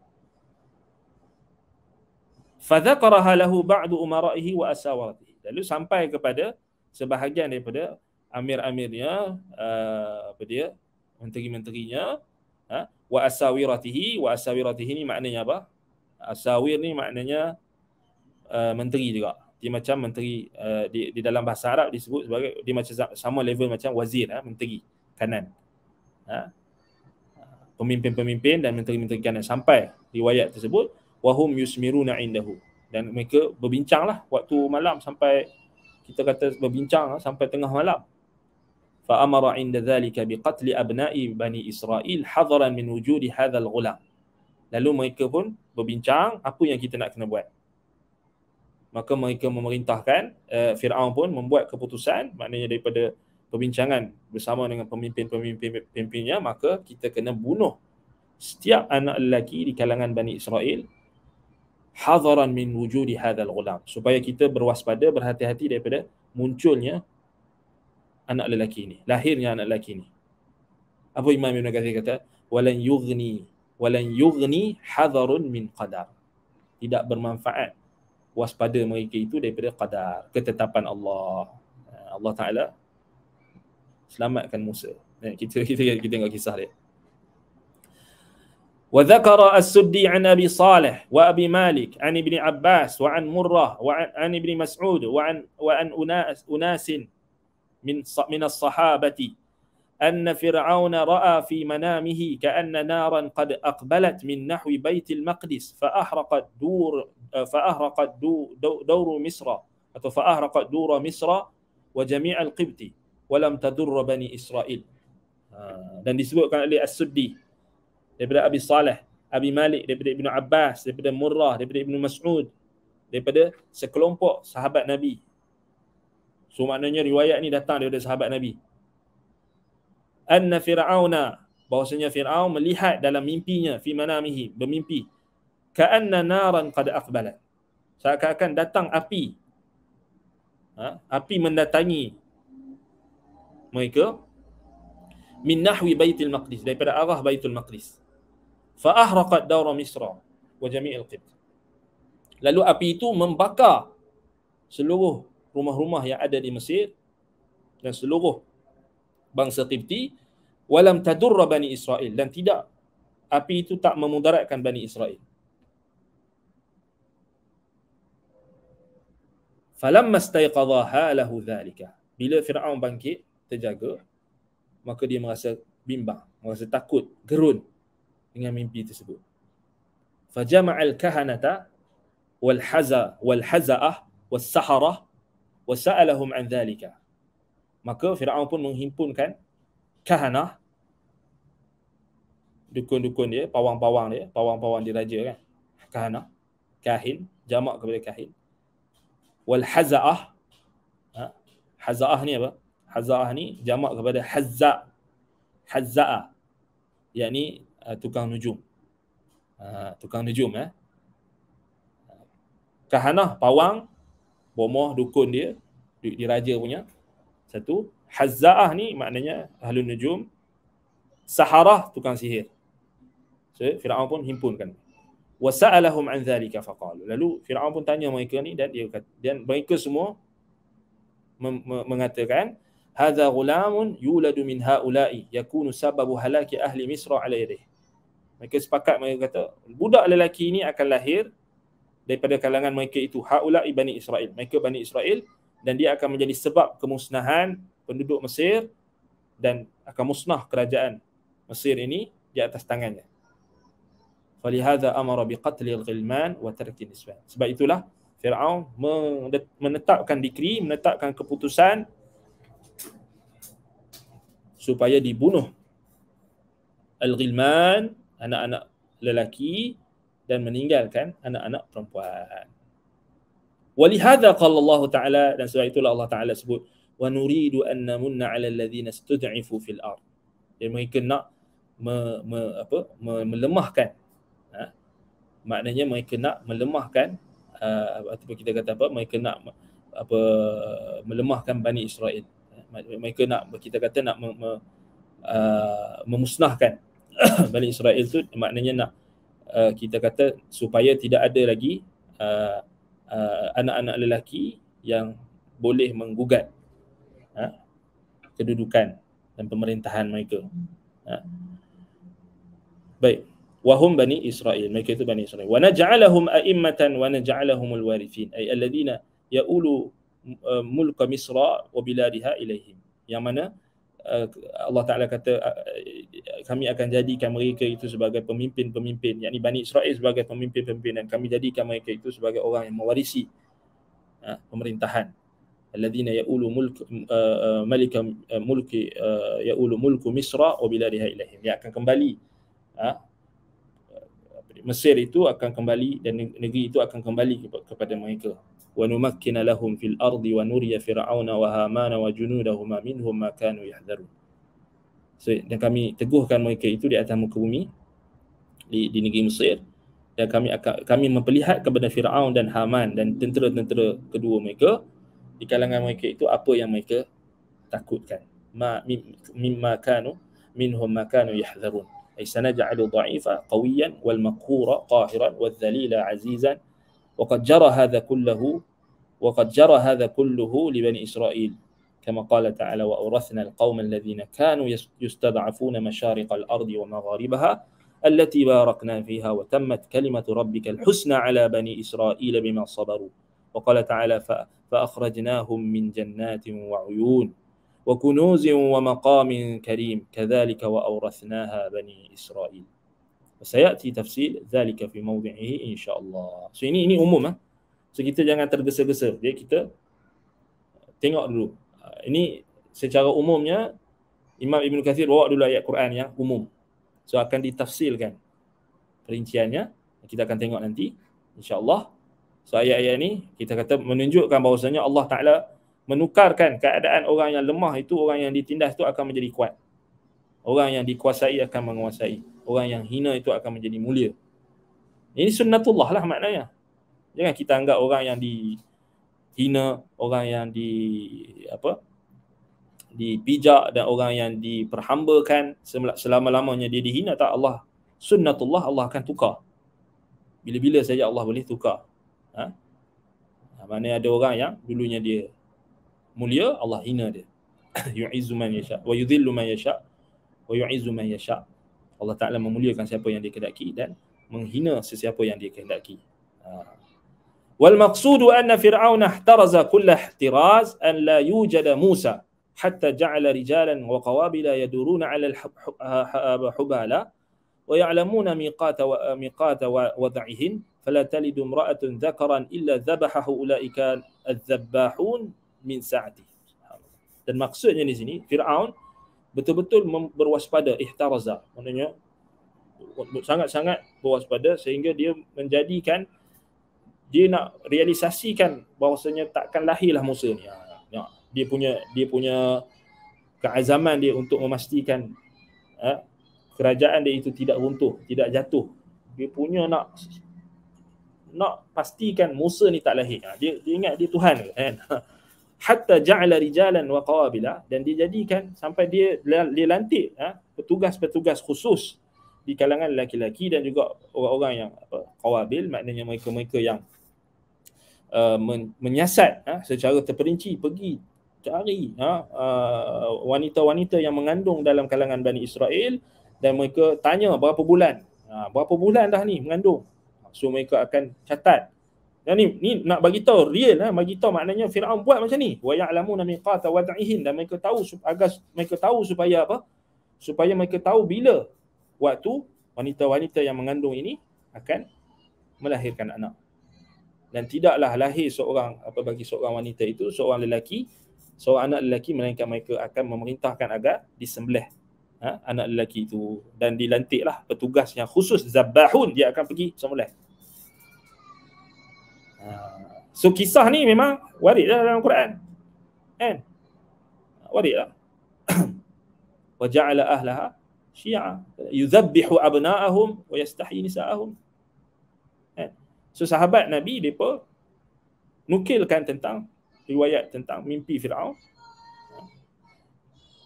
Fadhakaraha lahu ba'du umara'ihi wa asawarati. Lalu sampai kepada sebahagian daripada amir-amirnya, uh, apa dia, menteri-menterinya. Ha? Uh, wa asawiratihi wa asawiratihi ni maknanya apa asawir ni maknanya uh, menteri juga dia macam menteri uh, di, di dalam bahasa Arab disebut sebagai dia macam sama level macam wazir ha? menteri kanan ha? pemimpin-pemimpin dan menteri-menteri kanan sampai riwayat tersebut wahum yusmiruna indahu dan mereka berbincanglah waktu malam sampai kita kata berbincang lah sampai tengah malam فأمر عند ذلك بقتل أبناء بني إسرائيل حذرا من وجود هذا الغلام lalu mereka pun berbincang apa yang kita nak kena buat maka mereka memerintahkan uh, Fir'aun pun membuat keputusan maknanya daripada perbincangan bersama dengan pemimpin-pemimpinnya maka kita kena bunuh setiap anak lelaki di kalangan Bani Israel hadaran min wujudi hadal ghulam supaya kita berwaspada berhati-hati daripada munculnya anak lelaki ini, lahirnya anak lelaki ini. Apa Imam Ibn Kathir kata? Walan yughni, walan yughni hadharun min qadar. Tidak bermanfaat waspada mereka itu daripada qadar, ketetapan Allah. Eh, Allah Ta'ala selamatkan Musa. Eh, kita kita kita, kita tengok kisah dia. وذكر السدي عن أبي صالح وأبي مالك عن ابن عباس وعن مرة وعن ابن مسعود وعن وأن أناس, أناس من من الصحابة أن فرعون رأى في منامه كأن نارا قد أقبلت من نحو بيت المقدس فأحرقت دور فأحرقت دور مصر فأحرقت دور مصر وجميع القبط ولم تضر بني إسرائيل dan disebutkan oleh As-Suddi daripada Abi Saleh, Abi Malik daripada Ibnu Abbas, daripada Murrah, daripada Ibnu Mas'ud, daripada sekelompok sahabat Nabi So maknanya riwayat ni datang daripada sahabat Nabi. Anna Fir'auna bahwasanya Fir'aun melihat dalam mimpinya fi manamihi bermimpi ka'anna naran qad aqbalat. Seakan-akan datang api. Ha? api mendatangi mereka min nahwi baitil maqdis daripada arah baitul maqdis fa ahraqat dawra misra wa jami'il qibt lalu api itu membakar seluruh rumah-rumah yang ada di Mesir dan seluruh bangsa Qibti walam tadurra bani Israel dan tidak api itu tak memudaratkan bani Israel falamma istayqadha halahu dhalika bila Firaun bangkit terjaga maka dia merasa bimbang merasa takut gerun dengan mimpi tersebut fajama'al kahanata walhaza, haza wal wasa'alahum an dhalika maka Firaun pun menghimpunkan kahanah dukun-dukun dia pawang-pawang dia pawang-pawang diraja kan kahanah kahin jamak kepada kahin wal hazaah ha? hazaah ni apa hazaah ni jamak kepada hazza hazza'a yakni uh, tukang nujum uh, tukang nujum eh kahanah pawang bomoh dukun dia diraja punya satu hazzaah ni maknanya ahlun nujum saharah tukang sihir so firaun pun himpunkan wasa'alahum an dhalika faqalu lalu firaun pun tanya mereka ni dan dia kata, dan mereka semua mengatakan hadza ghulamun yuladu min ha'ula'i yakunu sababu halaki ahli misra 'ala mereka sepakat mereka kata budak lelaki ini akan lahir daripada kalangan mereka itu haula ibani Israel mereka bani Israel dan dia akan menjadi sebab kemusnahan penduduk Mesir dan akan musnah kerajaan Mesir ini di atas tangannya falihadha amara biqatli alghilman wa tarki nisfan sebab itulah Firaun menetapkan dikri menetapkan keputusan supaya dibunuh al-ghilman anak-anak lelaki dan meninggalkan anak-anak perempuan. Walihada qala Allah Ta'ala dan sebab itulah Allah Ta'ala sebut wa nuridu an namunna 'ala alladhina istud'ifu fil ard. Jadi mereka nak me, me, apa, me, melemahkan ha? maknanya mereka nak melemahkan uh, ha, apa kita kata apa mereka nak apa melemahkan Bani Israel ha? mereka nak kita kata nak me, me, uh, memusnahkan (coughs) Bani Israel tu maknanya nak uh, kita kata supaya tidak ada lagi uh, uh, anak-anak lelaki yang boleh menggugat uh, kedudukan dan pemerintahan mereka. Uh. Baik, wahum bani Israel. Mereka itu bani Israel. Wa naj'alahum a'immatan wa naj'alahumul warithin. Ay alladhina ya'ulu uh, mulka Misra wa biladiha ilaihim. Yang mana? Uh, Allah Ta'ala kata uh, uh, kami akan jadikan mereka itu sebagai pemimpin-pemimpin yakni Bani Israel sebagai pemimpin-pemimpin dan kami jadikan mereka itu sebagai orang yang mewarisi pemerintahan alladhina ya'ulu mulk malika mulki ya'ulu mulku misra wa biladiha ilaihim ya akan kembali Mesir itu akan kembali dan negeri itu akan kembali kepada mereka ونمكن لهم في الأرض ونري فرعون وهامان وجنودهما منهم ما كانوا يحذرون so, dan kami teguhkan mereka itu di atas muka bumi di, di negeri Mesir dan kami kami memperlihat kepada Firaun dan Haman dan tentera-tentera kedua mereka di kalangan mereka itu apa yang mereka takutkan ma mimma kanu minhum ma kanu yahzarun ay sanaj'alu dha'ifa qawiyan wal maqura qahiran wal dhalila azizan وقد جرى هذا كله وقد جرى هذا كله لبني إسرائيل كما قال تعالى وأورثنا القوم الذين كانوا يستضعفون مشارق الأرض ومغاربها التي باركنا فيها وتمت كلمة ربك الحسنى على بني إسرائيل بما صبروا وقال تعالى فأخرجناهم من جنات وعيون وكنوز ومقام كريم كذلك وأورثناها بني إسرائيل sayati tafsir zalika fi mawdi'ihi insya-Allah. So ini ini umum ah. So kita jangan tergesa-gesa. Jadi kita tengok dulu. Ah, ini secara umumnya Imam Ibn Kathir bawa dulu ayat Quran yang umum. So akan ditafsirkan perinciannya. Kita akan tengok nanti insya-Allah. So ayat-ayat ni kita kata menunjukkan bahawasanya Allah Taala menukarkan keadaan orang yang lemah itu orang yang ditindas itu akan menjadi kuat. Orang yang dikuasai akan menguasai orang yang hina itu akan menjadi mulia. Ini sunnatullah lah maknanya. Jangan kita anggap orang yang di hina, orang yang di apa? dipijak dan orang yang diperhambakan selama-lamanya dia dihina tak Allah sunnatullah Allah akan tukar. Bila-bila saja Allah boleh tukar. Ha? ha mana ada orang yang dulunya dia mulia Allah hina dia. (coughs) Yu'izzu man yasha wa yudhillu man yasha wa yu'izzu man yasha Allah Ta'ala memuliakan siapa yang dia kehendaki dan menghina sesiapa yang dia kehendaki. Wal maqsudu anna Fir'aun ihtaraza kull ihtiraz an la yujada Musa hatta ja'ala rijalan wa qawabila yaduruna 'ala al-hubala wa ya'lamuna miqata ويعلمون ميقات ميقات fala talidu تلد dhakaran illa dhabahahu ulaika أولئك الذباحون min sa'ati. Dan maksudnya di sini Firaun betul-betul berwaspada ihtaraza maknanya sangat-sangat berwaspada sehingga dia menjadikan dia nak realisasikan bahawasanya takkan lahirlah Musa ni. Ha, ya. dia punya dia punya keazaman dia untuk memastikan ya, kerajaan dia itu tidak runtuh, tidak jatuh. Dia punya nak nak pastikan Musa ni tak lahir. Ha, dia dia ingat dia Tuhan kan. (laughs) hatta ja'ala rijalan wa qawabila dan dijadikan sampai dia dilantik ha, petugas-petugas khusus di kalangan lelaki-lelaki dan juga orang-orang yang apa qawabil maknanya mereka-mereka yang uh, men- menyiasat uh, secara terperinci pergi cari ha, uh, wanita-wanita yang mengandung dalam kalangan Bani Israel dan mereka tanya berapa bulan uh, berapa bulan dah ni mengandung so mereka akan catat yang ni, ni nak bagi tahu real lah bagi tahu maknanya Firaun buat macam ni. Wa ya'lamu na miqata wad'ihin dan mereka tahu agar mereka tahu supaya apa? Supaya mereka tahu bila waktu wanita-wanita yang mengandung ini akan melahirkan anak. Dan tidaklah lahir seorang apa bagi seorang wanita itu seorang lelaki seorang anak lelaki melainkan mereka akan memerintahkan agar disembelih ha? anak lelaki itu dan dilantiklah petugas yang khusus zabahun dia akan pergi semula. So kisah ni memang warid lah dalam Quran. Kan? Warid lah. (clears throat) Wa ja'ala ahlaha syi'a. Yudhabbihu abna'ahum wa yastahi nisa'ahum. Kan? So sahabat Nabi mereka nukilkan tentang riwayat tentang mimpi Fir'aun.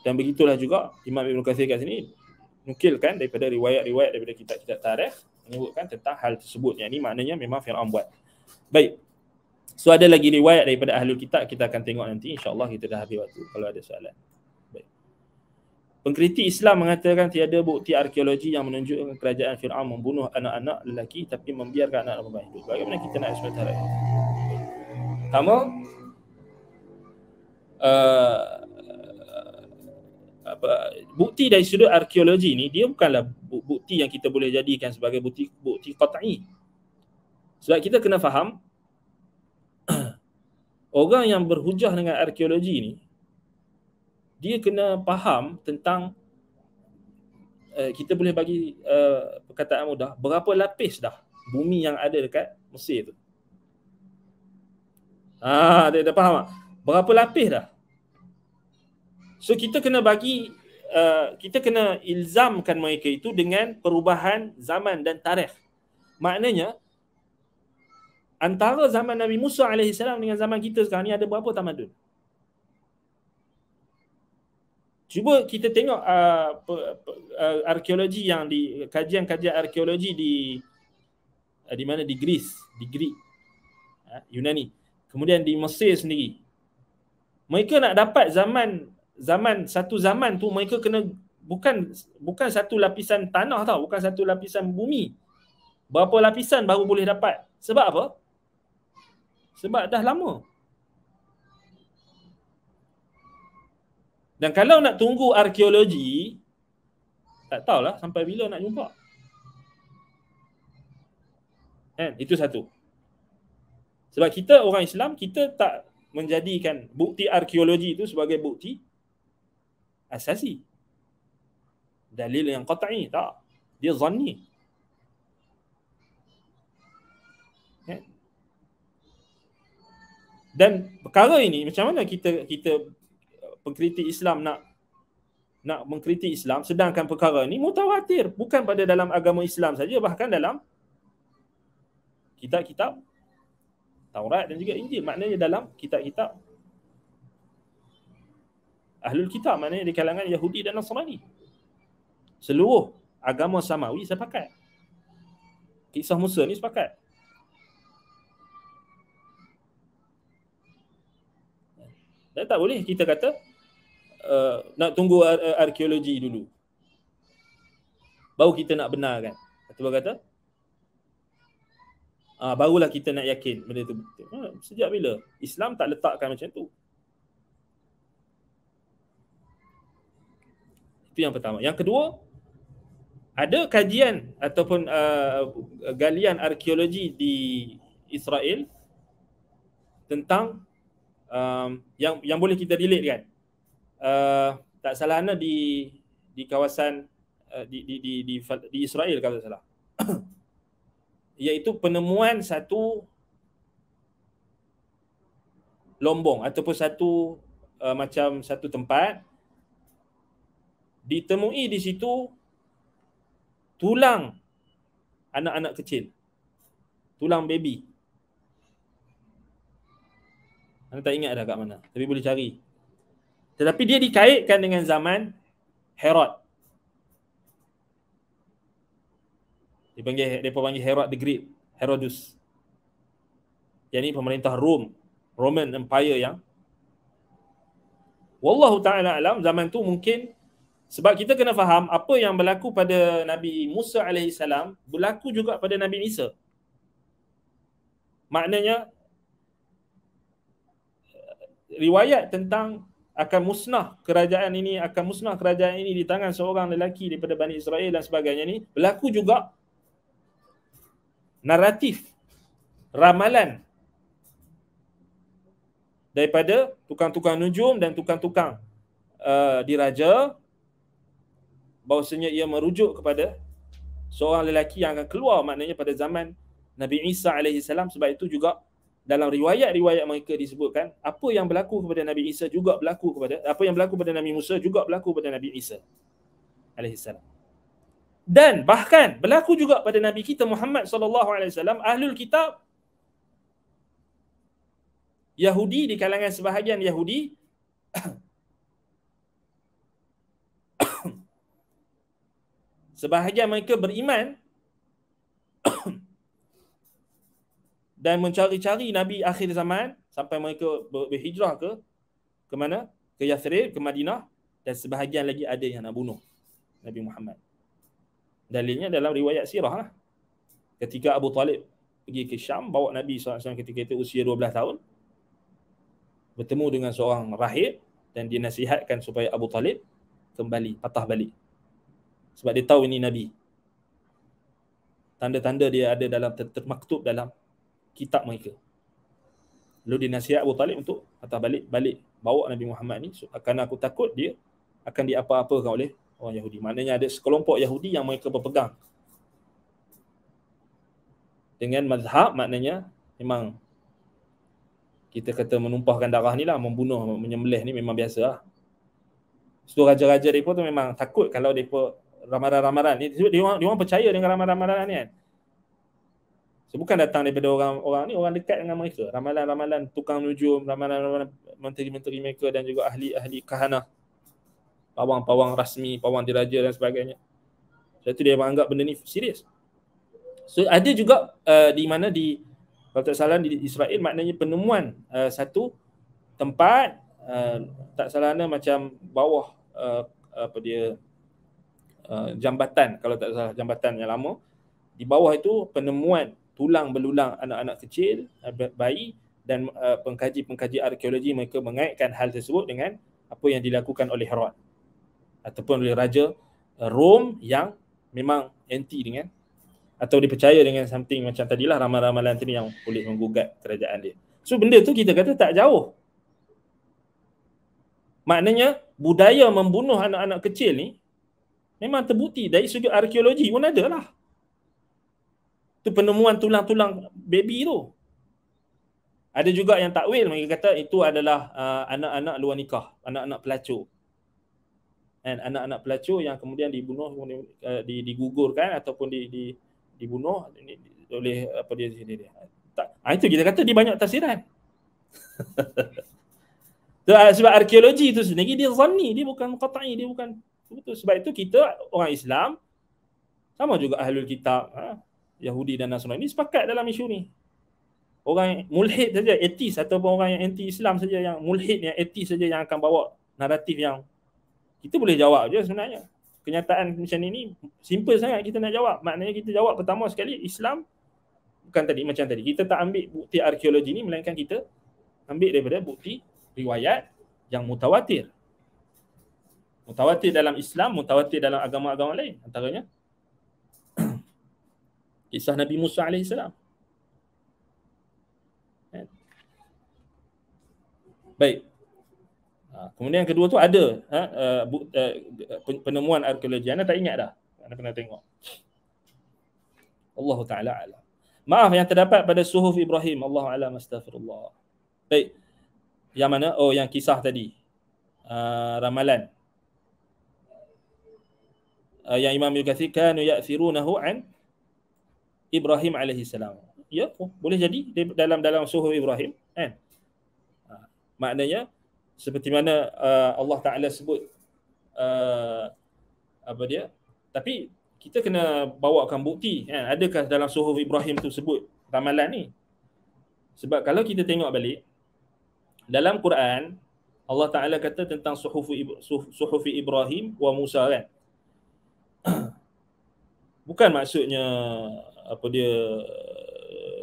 Dan begitulah juga Imam Ibn Kathir kat sini nukilkan daripada riwayat-riwayat daripada kitab-kitab tarikh menyebutkan tentang hal tersebut. Yang ini maknanya memang Fir'aun buat. Baik. So ada lagi riwayat daripada ahlul kitab kita akan tengok nanti insya-Allah kita dah habis waktu kalau ada soalan. Baik. Pengkritik Islam mengatakan tiada bukti arkeologi yang menunjukkan kerajaan Firaun membunuh anak-anak lelaki tapi membiarkan anak perempuan hidup. Bagaimana kita nak respon terhadap ini? Pertama eh, apa bukti dari sudut arkeologi ni dia bukanlah bukti yang kita boleh jadikan sebagai bukti bukti qat'i sebab kita kena faham (clears throat) orang yang berhujah dengan arkeologi ni dia kena faham tentang uh, kita boleh bagi uh, perkataan mudah berapa lapis dah bumi yang ada dekat Mesir tu. Ah, dia dah faham tak? Berapa lapis dah? So kita kena bagi Uh, kita kena ilzamkan mereka itu dengan perubahan zaman dan tarikh. Maknanya antara zaman Nabi Musa alaihi dengan zaman kita sekarang ni ada berapa tamadun? Cuba kita tengok uh, uh, arkeologi yang di kajian-kajian arkeologi di uh, di mana di Greece, di Greek, uh, Yunani. Kemudian di Mesir sendiri. Mereka nak dapat zaman zaman satu zaman tu mereka kena bukan bukan satu lapisan tanah tau, bukan satu lapisan bumi. Berapa lapisan baru boleh dapat? Sebab apa? Sebab dah lama. Dan kalau nak tunggu arkeologi, tak tahulah sampai bila nak jumpa. Kan? Itu satu. Sebab kita orang Islam, kita tak menjadikan bukti arkeologi itu sebagai bukti asasi. Dalil yang kata'i, tak. Dia zanni. dan perkara ini macam mana kita kita uh, pengkritik Islam nak nak mengkritik Islam sedangkan perkara ini mutawatir bukan pada dalam agama Islam saja bahkan dalam kitab-kitab Taurat dan juga Injil maknanya dalam kitab-kitab Ahlul Kitab maknanya di kalangan Yahudi dan Nasrani seluruh agama samawi sepakat kisah Musa ni sepakat Ya, tak boleh kita kata uh, nak tunggu ar- eh, arkeologi dulu. Baru kita nak benarkan. Atau kata uh, barulah kita nak yakin benda itu Uh, ah, sejak bila? Islam tak letakkan macam tu. Itu yang pertama. Yang kedua, ada kajian ataupun uh, galian arkeologi di Israel tentang um, yang yang boleh kita relate kan uh, tak salah ana di di kawasan uh, di, di di di di Israel kalau tak salah (coughs) iaitu penemuan satu lombong ataupun satu uh, macam satu tempat ditemui di situ tulang anak-anak kecil tulang baby Ana tak ingat dah kat mana. Tapi boleh cari. Tetapi dia dikaitkan dengan zaman Herod. Dia panggil, dia panggil Herod the Great. Herodus. Yang ini pemerintah Rom. Roman Empire yang Wallahu ta'ala alam zaman tu mungkin sebab kita kena faham apa yang berlaku pada Nabi Musa alaihi salam berlaku juga pada Nabi Isa. Maknanya riwayat tentang akan musnah kerajaan ini akan musnah kerajaan ini di tangan seorang lelaki daripada Bani Israel dan sebagainya ni berlaku juga naratif ramalan daripada tukang-tukang nujum dan tukang-tukang uh, diraja bahawasanya ia merujuk kepada seorang lelaki yang akan keluar maknanya pada zaman Nabi Isa alaihi salam sebab itu juga dalam riwayat-riwayat mereka disebutkan apa yang berlaku kepada Nabi Isa juga berlaku kepada apa yang berlaku kepada Nabi Musa juga berlaku kepada Nabi Isa alaihi salam. Dan bahkan berlaku juga pada Nabi kita Muhammad sallallahu alaihi wasallam ahlul kitab Yahudi di kalangan sebahagian Yahudi (coughs) sebahagian mereka beriman dan mencari-cari Nabi akhir zaman sampai mereka berhijrah ke ke mana? Ke Yathrib, ke Madinah dan sebahagian lagi ada yang nak bunuh Nabi Muhammad. Dalilnya dalam riwayat sirah lah. Ketika Abu Talib pergi ke Syam bawa Nabi SAW ketika itu usia 12 tahun bertemu dengan seorang rahib dan dia dinasihatkan supaya Abu Talib kembali, patah balik. Sebab dia tahu ini Nabi. Tanda-tanda dia ada dalam termaktub dalam kitab mereka. Lalu dinasihat Abu Talib untuk atas balik balik bawa Nabi Muhammad ni so, kerana aku takut dia akan diapa-apakan oleh orang Yahudi. Maknanya ada sekelompok Yahudi yang mereka berpegang dengan mazhab maknanya memang kita kata menumpahkan darah ni lah, membunuh, menyembelih ni memang biasa lah. So, raja-raja mereka tu memang takut kalau mereka ramaran-ramaran ni. Dia dia orang percaya dengan ramaran-ramaran ni kan. So, bukan datang daripada orang-orang ni, orang dekat dengan mereka. Ramalan-ramalan tukang nujum, ramalan-ramalan menteri-menteri mereka dan juga ahli-ahli kahana Pawang-pawang rasmi, pawang diraja dan sebagainya. Sebab tu dia menganggap benda ni serius. So, ada juga uh, di mana di kalau tak salah di Israel maknanya penemuan uh, satu tempat uh, tak salah mana macam bawah uh, apa dia uh, jambatan kalau tak salah jambatan yang lama di bawah itu penemuan tulang belulang anak-anak kecil eh, bayi dan uh, pengkaji-pengkaji arkeologi mereka mengaitkan hal tersebut dengan apa yang dilakukan oleh Herod ataupun oleh raja eh, Rom yang memang anti dengan atau dipercaya dengan something macam tadilah ramalan-ramalan tadi yang boleh menggugat kerajaan dia. So benda tu kita kata tak jauh. Maknanya budaya membunuh anak-anak kecil ni memang terbukti dari sudut arkeologi pun ada lah tu penemuan tulang-tulang baby tu. Ada juga yang takwil mereka kata itu adalah uh, anak-anak luar nikah, anak-anak pelacur. Dan anak-anak pelacur yang kemudian dibunuh uh, digugurkan ataupun di, di dibunuh oleh apa dia sendiri. Tak. Ha, itu kita kata dia banyak tafsiran. (laughs) Ah, sebab arkeologi itu sendiri dia zanni, dia bukan muqatta'i, dia bukan betul. Sebab itu kita orang Islam sama juga ahlul kitab ha? Yahudi dan Nasrani ini sepakat dalam isu ni. Orang mulhid saja, etis ataupun orang yang anti-Islam saja yang mulhid yang etis saja yang akan bawa naratif yang kita boleh jawab je sebenarnya. Kenyataan macam ini simple sangat kita nak jawab. Maknanya kita jawab pertama sekali Islam bukan tadi macam tadi. Kita tak ambil bukti arkeologi ni melainkan kita ambil daripada bukti riwayat yang mutawatir. Mutawatir dalam Islam, mutawatir dalam agama-agama lain. Antaranya kisah Nabi Musa AS. Kan? Baik. Ha, kemudian yang kedua tu ada ha, uh, bu, uh, penemuan arkeologi. Anda tak ingat dah. Anda pernah tengok. Allah Ta'ala alam. Maaf yang terdapat pada suhuf Ibrahim. Allah alam astagfirullah. Baik. Yang mana? Oh yang kisah tadi. Uh, ramalan. Uh, yang Imam Yudhati kanu ya'firunahu an Ibrahim alaihi salam. Ya, oh, boleh jadi dalam dalam suhu Ibrahim, kan? Ha, maknanya seperti mana uh, Allah Taala sebut uh, apa dia? Tapi kita kena bawakan bukti kan adakah dalam suhu Ibrahim tu sebut ramalan ni sebab kalau kita tengok balik dalam Quran Allah Taala kata tentang suhuf suhuf Ibrahim wa Musa kan (clears throat) bukan maksudnya apa dia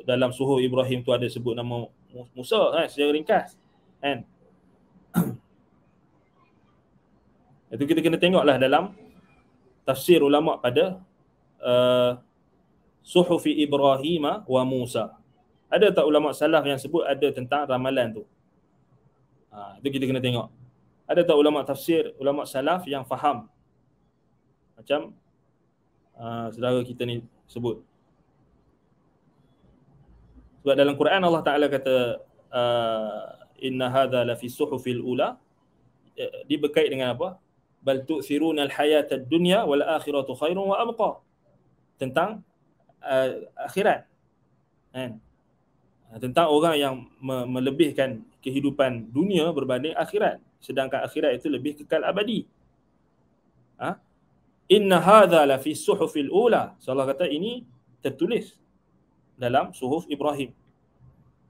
dalam suhu Ibrahim tu ada sebut nama Musa kan secara ringkas kan (clears throat) itu kita kena tengoklah dalam tafsir ulama pada uh, suhufi Ibrahim wa Musa ada tak ulama salaf yang sebut ada tentang ramalan tu ha, itu kita kena tengok ada tak ulama tafsir ulama salaf yang faham macam uh, saudara kita ni sebut sebab dalam Quran Allah Taala kata uh, inna hadza lafi fi suhufil ula ya, dia berkait dengan apa? Bal tu'thiruna al hayat al dunya wal akhiratu khairun wa abqa. Tentang uh, akhirat. Kan? Ah, tentang orang yang me- melebihkan kehidupan dunia berbanding akhirat. Sedangkan akhirat itu lebih kekal abadi. Inna hadza lafi fi suhufil ula. So kata ini tertulis dalam suhuf Ibrahim.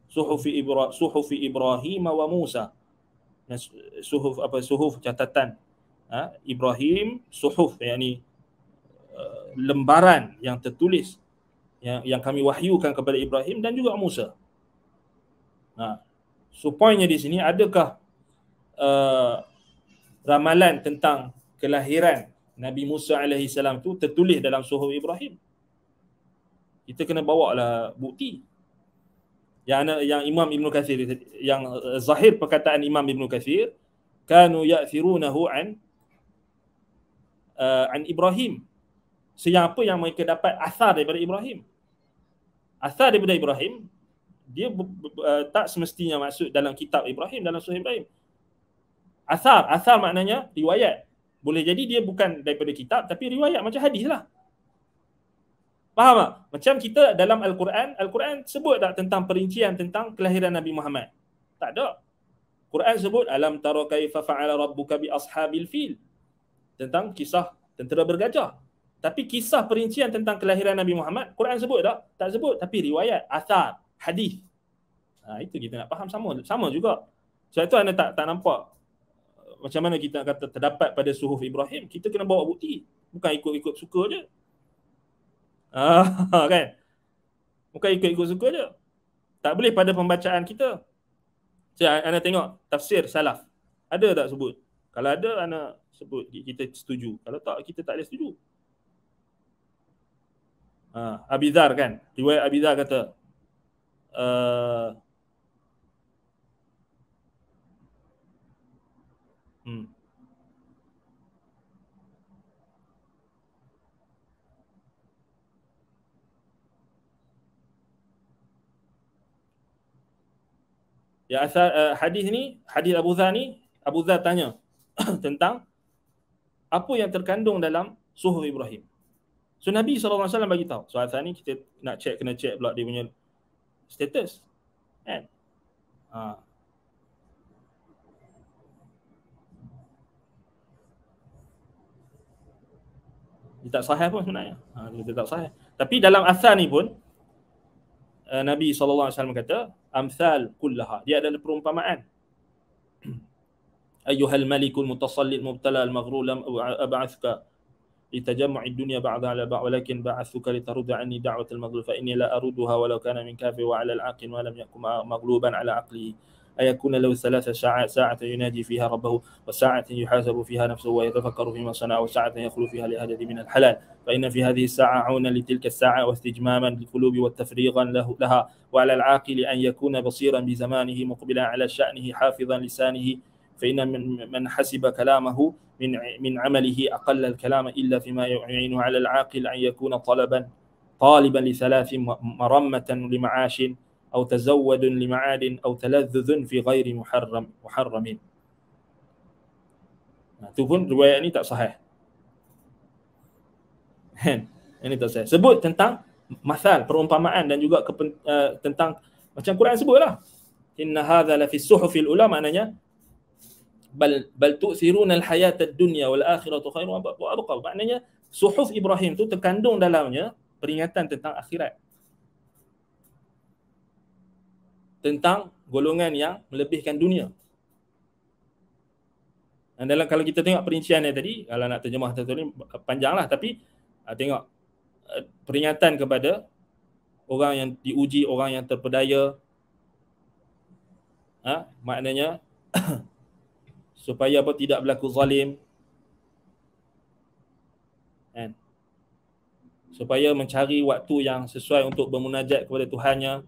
Suhufi Ibra suhufi Ibrahim wa Musa. Suhuf apa suhuf catatan. Ha? Ibrahim suhuf yakni eh, lembaran yang tertulis yang yang kami wahyukan kepada Ibrahim dan juga Musa. Ha. So pointnya di sini adakah uh, ramalan tentang kelahiran Nabi Musa alaihi salam tu tertulis dalam suhuf Ibrahim? kita kena bawa lah bukti yang yang Imam Ibn Kathir yang eh, zahir perkataan Imam Ibn Kathir kanu ya'thirunahu an uh, an Ibrahim sehingga apa yang mereka dapat asar daripada Ibrahim asar daripada Ibrahim dia uh, tak semestinya maksud dalam kitab Ibrahim dalam surah Ibrahim asar asar maknanya riwayat boleh jadi dia bukan daripada kitab tapi riwayat macam hadis lah Faham tak? Macam kita dalam Al-Quran, Al-Quran sebut tak tentang perincian tentang kelahiran Nabi Muhammad? Tak ada. Quran sebut alam tara kaifa fa'ala rabbuka bi ashabil fil. Tentang kisah tentera bergajah. Tapi kisah perincian tentang kelahiran Nabi Muhammad, Quran sebut tak? Tak sebut. Tapi riwayat, asar, hadis. Ha, itu kita nak faham sama sama juga. Sebab so, itu anda tak tak nampak uh, macam mana kita kata terdapat pada suhuf Ibrahim. Kita kena bawa bukti. Bukan ikut-ikut suka je. Ah, (laughs) kan? Bukan ikut-ikut suku je. Tak boleh pada pembacaan kita. Saya so, anda tengok tafsir salaf. Ada tak sebut? Kalau ada anda sebut kita setuju. Kalau tak kita tak boleh setuju. Ah, Abizar kan. Riwayat Abizar kata uh, Ya asal uh, hadis ni, hadis Abu Dha ni, Abu Dha tanya (coughs) tentang apa yang terkandung dalam suhu Ibrahim. So Nabi SAW bagi tahu. So asal ni kita nak check kena check pula dia punya status. Kan? Ha. Dia tak sahih pun sebenarnya. Ha, dia tak sahih. Tapi dalam asal ni pun uh, Nabi SAW kata أمثال كلها dia adalah perumpamaan أيها الملك المتصلي المبتلى المغرور لم أبعثك لتجمع الدنيا بعض على بعض ولكن بعثك لترد عني دعوة المغلوب فإني لا أردها ولو كان من كافر وعلى العاقل ولم يكن مغلوبا على عقله أيكون له ثلاث ساعات ساعة ينادي فيها ربه وساعة يحاسب فيها نفسه ويتفكر فيما صنع وساعة يخلو فيها لهدف من الحلال فإن في هذه الساعة عونا لتلك الساعة واستجماما للقلوب والتفريغا له لها وعلى العاقل أن يكون بصيرا بزمانه مقبلا على شأنه حافظا لسانه فإن من, من حسب كلامه من من عمله أقل الكلام إلا فيما يعين على العاقل أن يكون طلبا طالبا لثلاث مرمة لمعاش أو تزود لمعاد أو تلذذ في غير محرم محرمين Itu pun riwayat ni tak sahih. Kan? Ini tak sahih. Sebut tentang masal, perumpamaan dan juga kepen, uh, tentang macam Quran sebutlah. Inna hadha la fi suhufil ula maknanya bal bal tu'thiruna al hayat ad dunya wal akhiratu khairun wa abqa. Maknanya suhuf Ibrahim tu terkandung dalamnya peringatan tentang akhirat. tentang golongan yang melebihkan dunia. Dan dalam kalau kita tengok perincian dia tadi, kalau nak terjemah satu ni panjanglah tapi uh, tengok uh, peringatan kepada orang yang diuji, orang yang terpedaya. Uh, maknanya (coughs) supaya apa tidak berlaku zalim. Kan? Supaya mencari waktu yang sesuai untuk bermunajat kepada Tuhannya.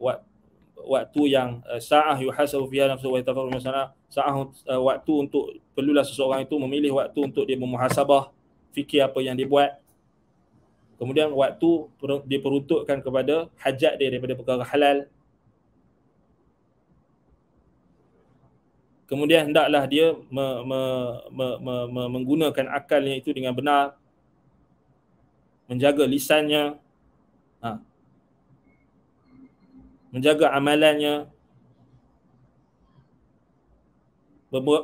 Waktu waktu yang uh, sa'ah yuhasabu fiha nafsu wa yatafakkaru masalah sa'ah uh, waktu untuk perlulah seseorang itu memilih waktu untuk dia memuhasabah fikir apa yang dia buat kemudian waktu per, dia peruntukkan kepada hajat dia daripada perkara halal kemudian hendaklah dia me, me, me, me, me, menggunakan akalnya itu dengan benar menjaga lisannya ha, menjaga amalannya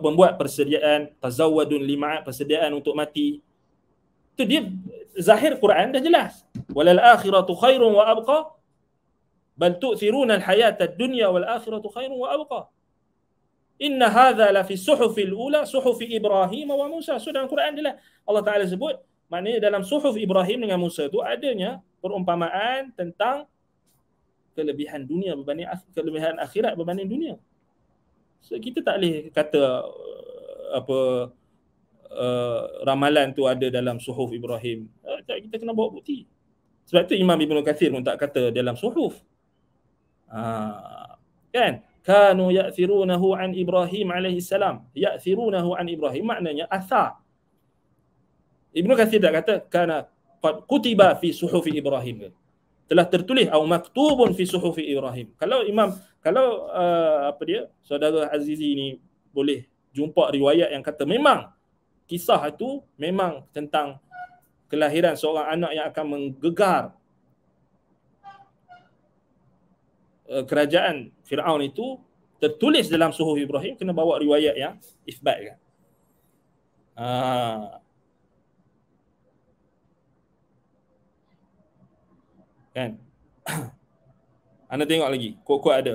membuat persediaan tazawwadun lima persediaan untuk mati itu dia zahir Quran dah jelas walal akhiratu khairun wa abqa bal tu'thiruna al hayata ad dunya wal akhiratu khairun wa abqa Inna hadha la fi suhuf al ula suhuf ibrahim wa musa sudah dalam Quran jelas Allah taala sebut maknanya dalam suhuf ibrahim dengan musa tu adanya perumpamaan tentang kelebihan dunia berbanding kelebihan akhirat berbanding dunia. So kita tak boleh kata uh, apa uh, ramalan tu ada dalam suhuf Ibrahim. Uh, kita kena bawa bukti. Sebab tu Imam Ibnu Katsir pun tak kata dalam suhuf. Uh, kan? Kanu ya'thirunahu an Ibrahim alaihi salam. Ya'thirunahu an Ibrahim maknanya athar. Ibnu Katsir tak kata kana kutiba fi suhuf Ibrahim. Ke telah tertulis au maktubun fi Suhuf Ibrahim. Kalau Imam kalau uh, apa dia saudara Azizi ini boleh jumpa riwayat yang kata memang kisah itu memang tentang kelahiran seorang anak yang akan menggegar uh, kerajaan Firaun itu tertulis dalam suhuf Ibrahim kena bawa riwayat yang isbat kan. Ah kan (coughs) anda tengok lagi kuat-kuat ada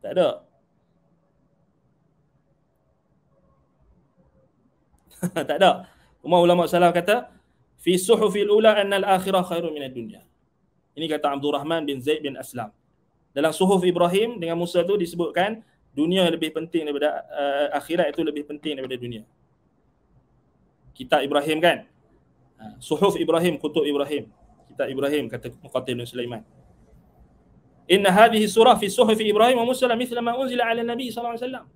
tak ada (laughs) tak ada umma ulama salah kata fi suhufil ula anna al akhirah khairun min dunya ini kata Abdul Rahman bin Zaid bin Aslam dalam suhuf Ibrahim dengan Musa tu disebutkan dunia yang lebih penting daripada uh, akhirat itu lebih penting daripada dunia kitab Ibrahim kan ha, suhuf Ibrahim kutub Ibrahim kata Ibrahim kata Muqatil bin Sulaiman inna hadhihi surah fi suhuf Ibrahim wa Musa mithla ma unzila ala nabi sallallahu alaihi wasallam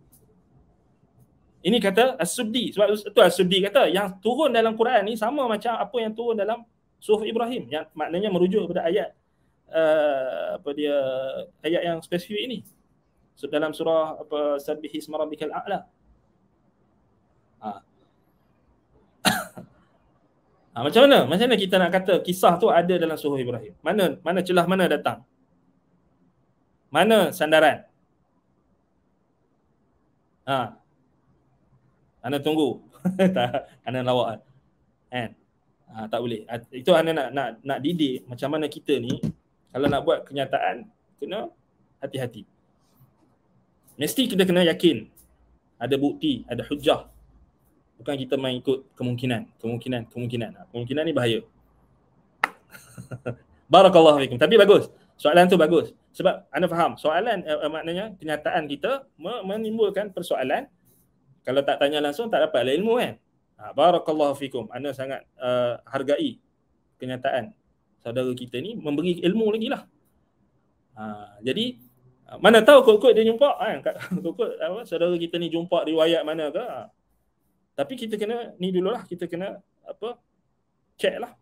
ini kata As-Subdi sebab tu As-Subdi kata yang turun dalam Quran ni sama macam apa yang turun dalam suhuf Ibrahim yang maknanya merujuk kepada ayat uh, apa dia ayat yang spesifik ini so, dalam surah apa sabbihi ismarabbikal a'la ha. Ha, macam mana? Macam mana kita nak kata kisah tu ada dalam suhu Ibrahim? Mana mana celah mana datang? Mana sandaran? Ha. Ana tunggu. (laughs) tak, ana lawak. Kan? Eh? Ha, tak boleh. Ha, itu ana nak nak nak didik macam mana kita ni kalau nak buat kenyataan kena hati-hati. Mesti kita kena yakin ada bukti, ada hujah bukan kita main ikut kemungkinan kemungkinan kemungkinan ha, kemungkinan ni bahaya (laughs) barakallahu fikum tapi bagus soalan tu bagus sebab anda faham soalan eh, eh maknanya kenyataan kita menimbulkan persoalan kalau tak tanya langsung tak dapat lah ilmu kan ha, barakallahu fikum anda sangat uh, hargai kenyataan saudara kita ni memberi ilmu lagi lah ha, jadi eh, mana tahu kot-kot dia jumpa kan (laughs) kot-kot saudara kita ni jumpa riwayat mana ke ha, tapi kita kena ni dulu lah kita kena apa check lah.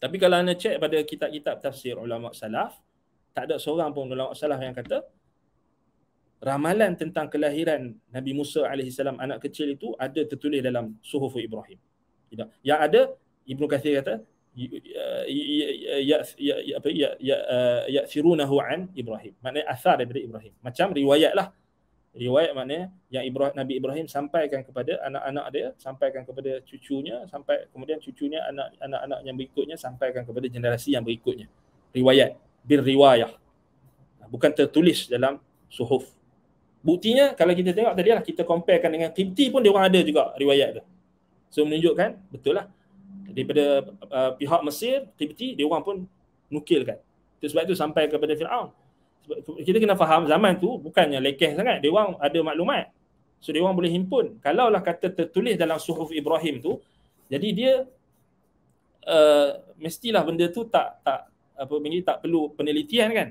Tapi kalau anda check pada kitab-kitab tafsir ulama salaf, tak ada seorang pun ulama salaf yang kata ramalan tentang kelahiran Nabi Musa alaihi salam anak kecil itu ada tertulis dalam suhuf Ibrahim. Tidak. Yang ada Ibnu Kathir kata ya ya an Ibrahim. Maknanya asar daripada Ibrahim. Macam riwayat lah riwayat maknanya yang Ibrahim, Nabi Ibrahim sampaikan kepada anak-anak dia, sampaikan kepada cucunya, sampai kemudian cucunya anak, anak-anak yang berikutnya sampaikan kepada generasi yang berikutnya. Riwayat bil riwayah. Bukan tertulis dalam suhuf. Buktinya kalau kita tengok tadi lah kita comparekan dengan Qibti pun dia orang ada juga riwayat tu. So menunjukkan betul lah daripada uh, pihak Mesir, Qibti dia orang pun nukilkan. Itu sebab itu sampai kepada Firaun kita kena faham zaman tu bukannya lekeh sangat dia orang ada maklumat so dia orang boleh himpun kalaulah kata tertulis dalam suhuf Ibrahim tu jadi dia uh, mestilah benda tu tak tak apa bagi tak perlu penelitian kan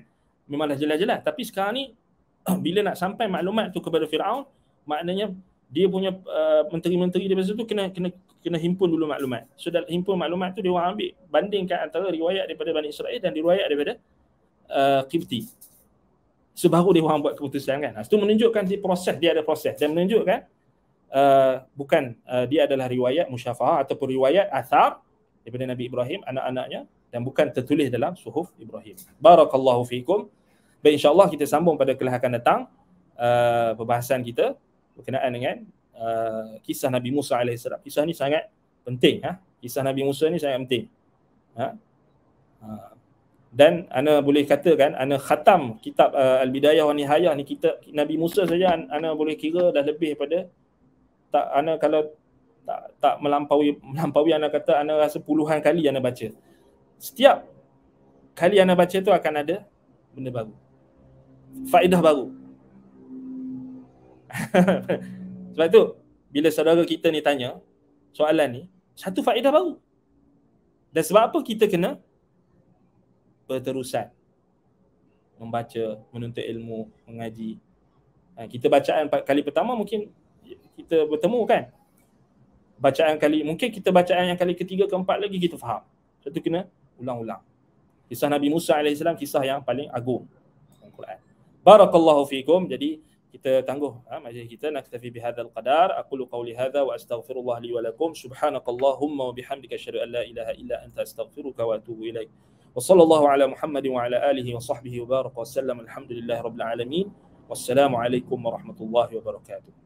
memanglah jelas-jelas tapi sekarang ni (clears throat) bila nak sampai maklumat tu kepada Firaun maknanya dia punya uh, menteri-menteri dia masa tu kena kena kena himpun dulu maklumat. So dalam himpun maklumat tu dia orang ambil bandingkan antara riwayat daripada Bani Israel dan riwayat daripada uh, Qibti so baru dia orang buat keputusan kan itu ha, so, menunjukkan si proses dia ada proses dan menunjukkan uh, bukan uh, dia adalah riwayat musyafaah ataupun riwayat athar daripada Nabi Ibrahim anak-anaknya dan bukan tertulis dalam suhuf Ibrahim barakallahu fiikum baik insyaallah kita sambung pada kelas akan datang uh, perbahasan kita berkenaan dengan uh, kisah Nabi Musa alaihissalam kisah ni sangat penting ha kisah Nabi Musa ni sangat penting ha uh, dan ana boleh katakan ana khatam kitab uh, al-bidayah wa nihayah ni kita Nabi Musa saja ana boleh kira dah lebih pada tak ana kalau tak tak melampaui melampaui ana kata ana rasa puluhan kali ana baca setiap kali ana baca tu akan ada benda baru faedah baru (laughs) sebab tu bila saudara kita ni tanya soalan ni satu faedah baru dan sebab apa kita kena berterusan membaca, menuntut ilmu, mengaji. Ha, kita bacaan kali pertama mungkin kita bertemu kan? Bacaan kali, mungkin kita bacaan yang kali ketiga, keempat lagi kita faham. Satu kena ulang-ulang. Kisah Nabi Musa AS, kisah yang paling agung. Al-Quran. Barakallahu fikum. Jadi kita tangguh ha, majlis kita nak tafi bi hadzal qadar Aku qawli hadza wa astaghfirullah li wa lakum subhanakallahumma wa bihamdika asyhadu allah la ilaha illa anta astaghfiruka wa atubu ilaik وصلى الله على محمد وعلى آله وصحبه وبارك وسلم الحمد لله رب العالمين والسلام عليكم ورحمة الله وبركاته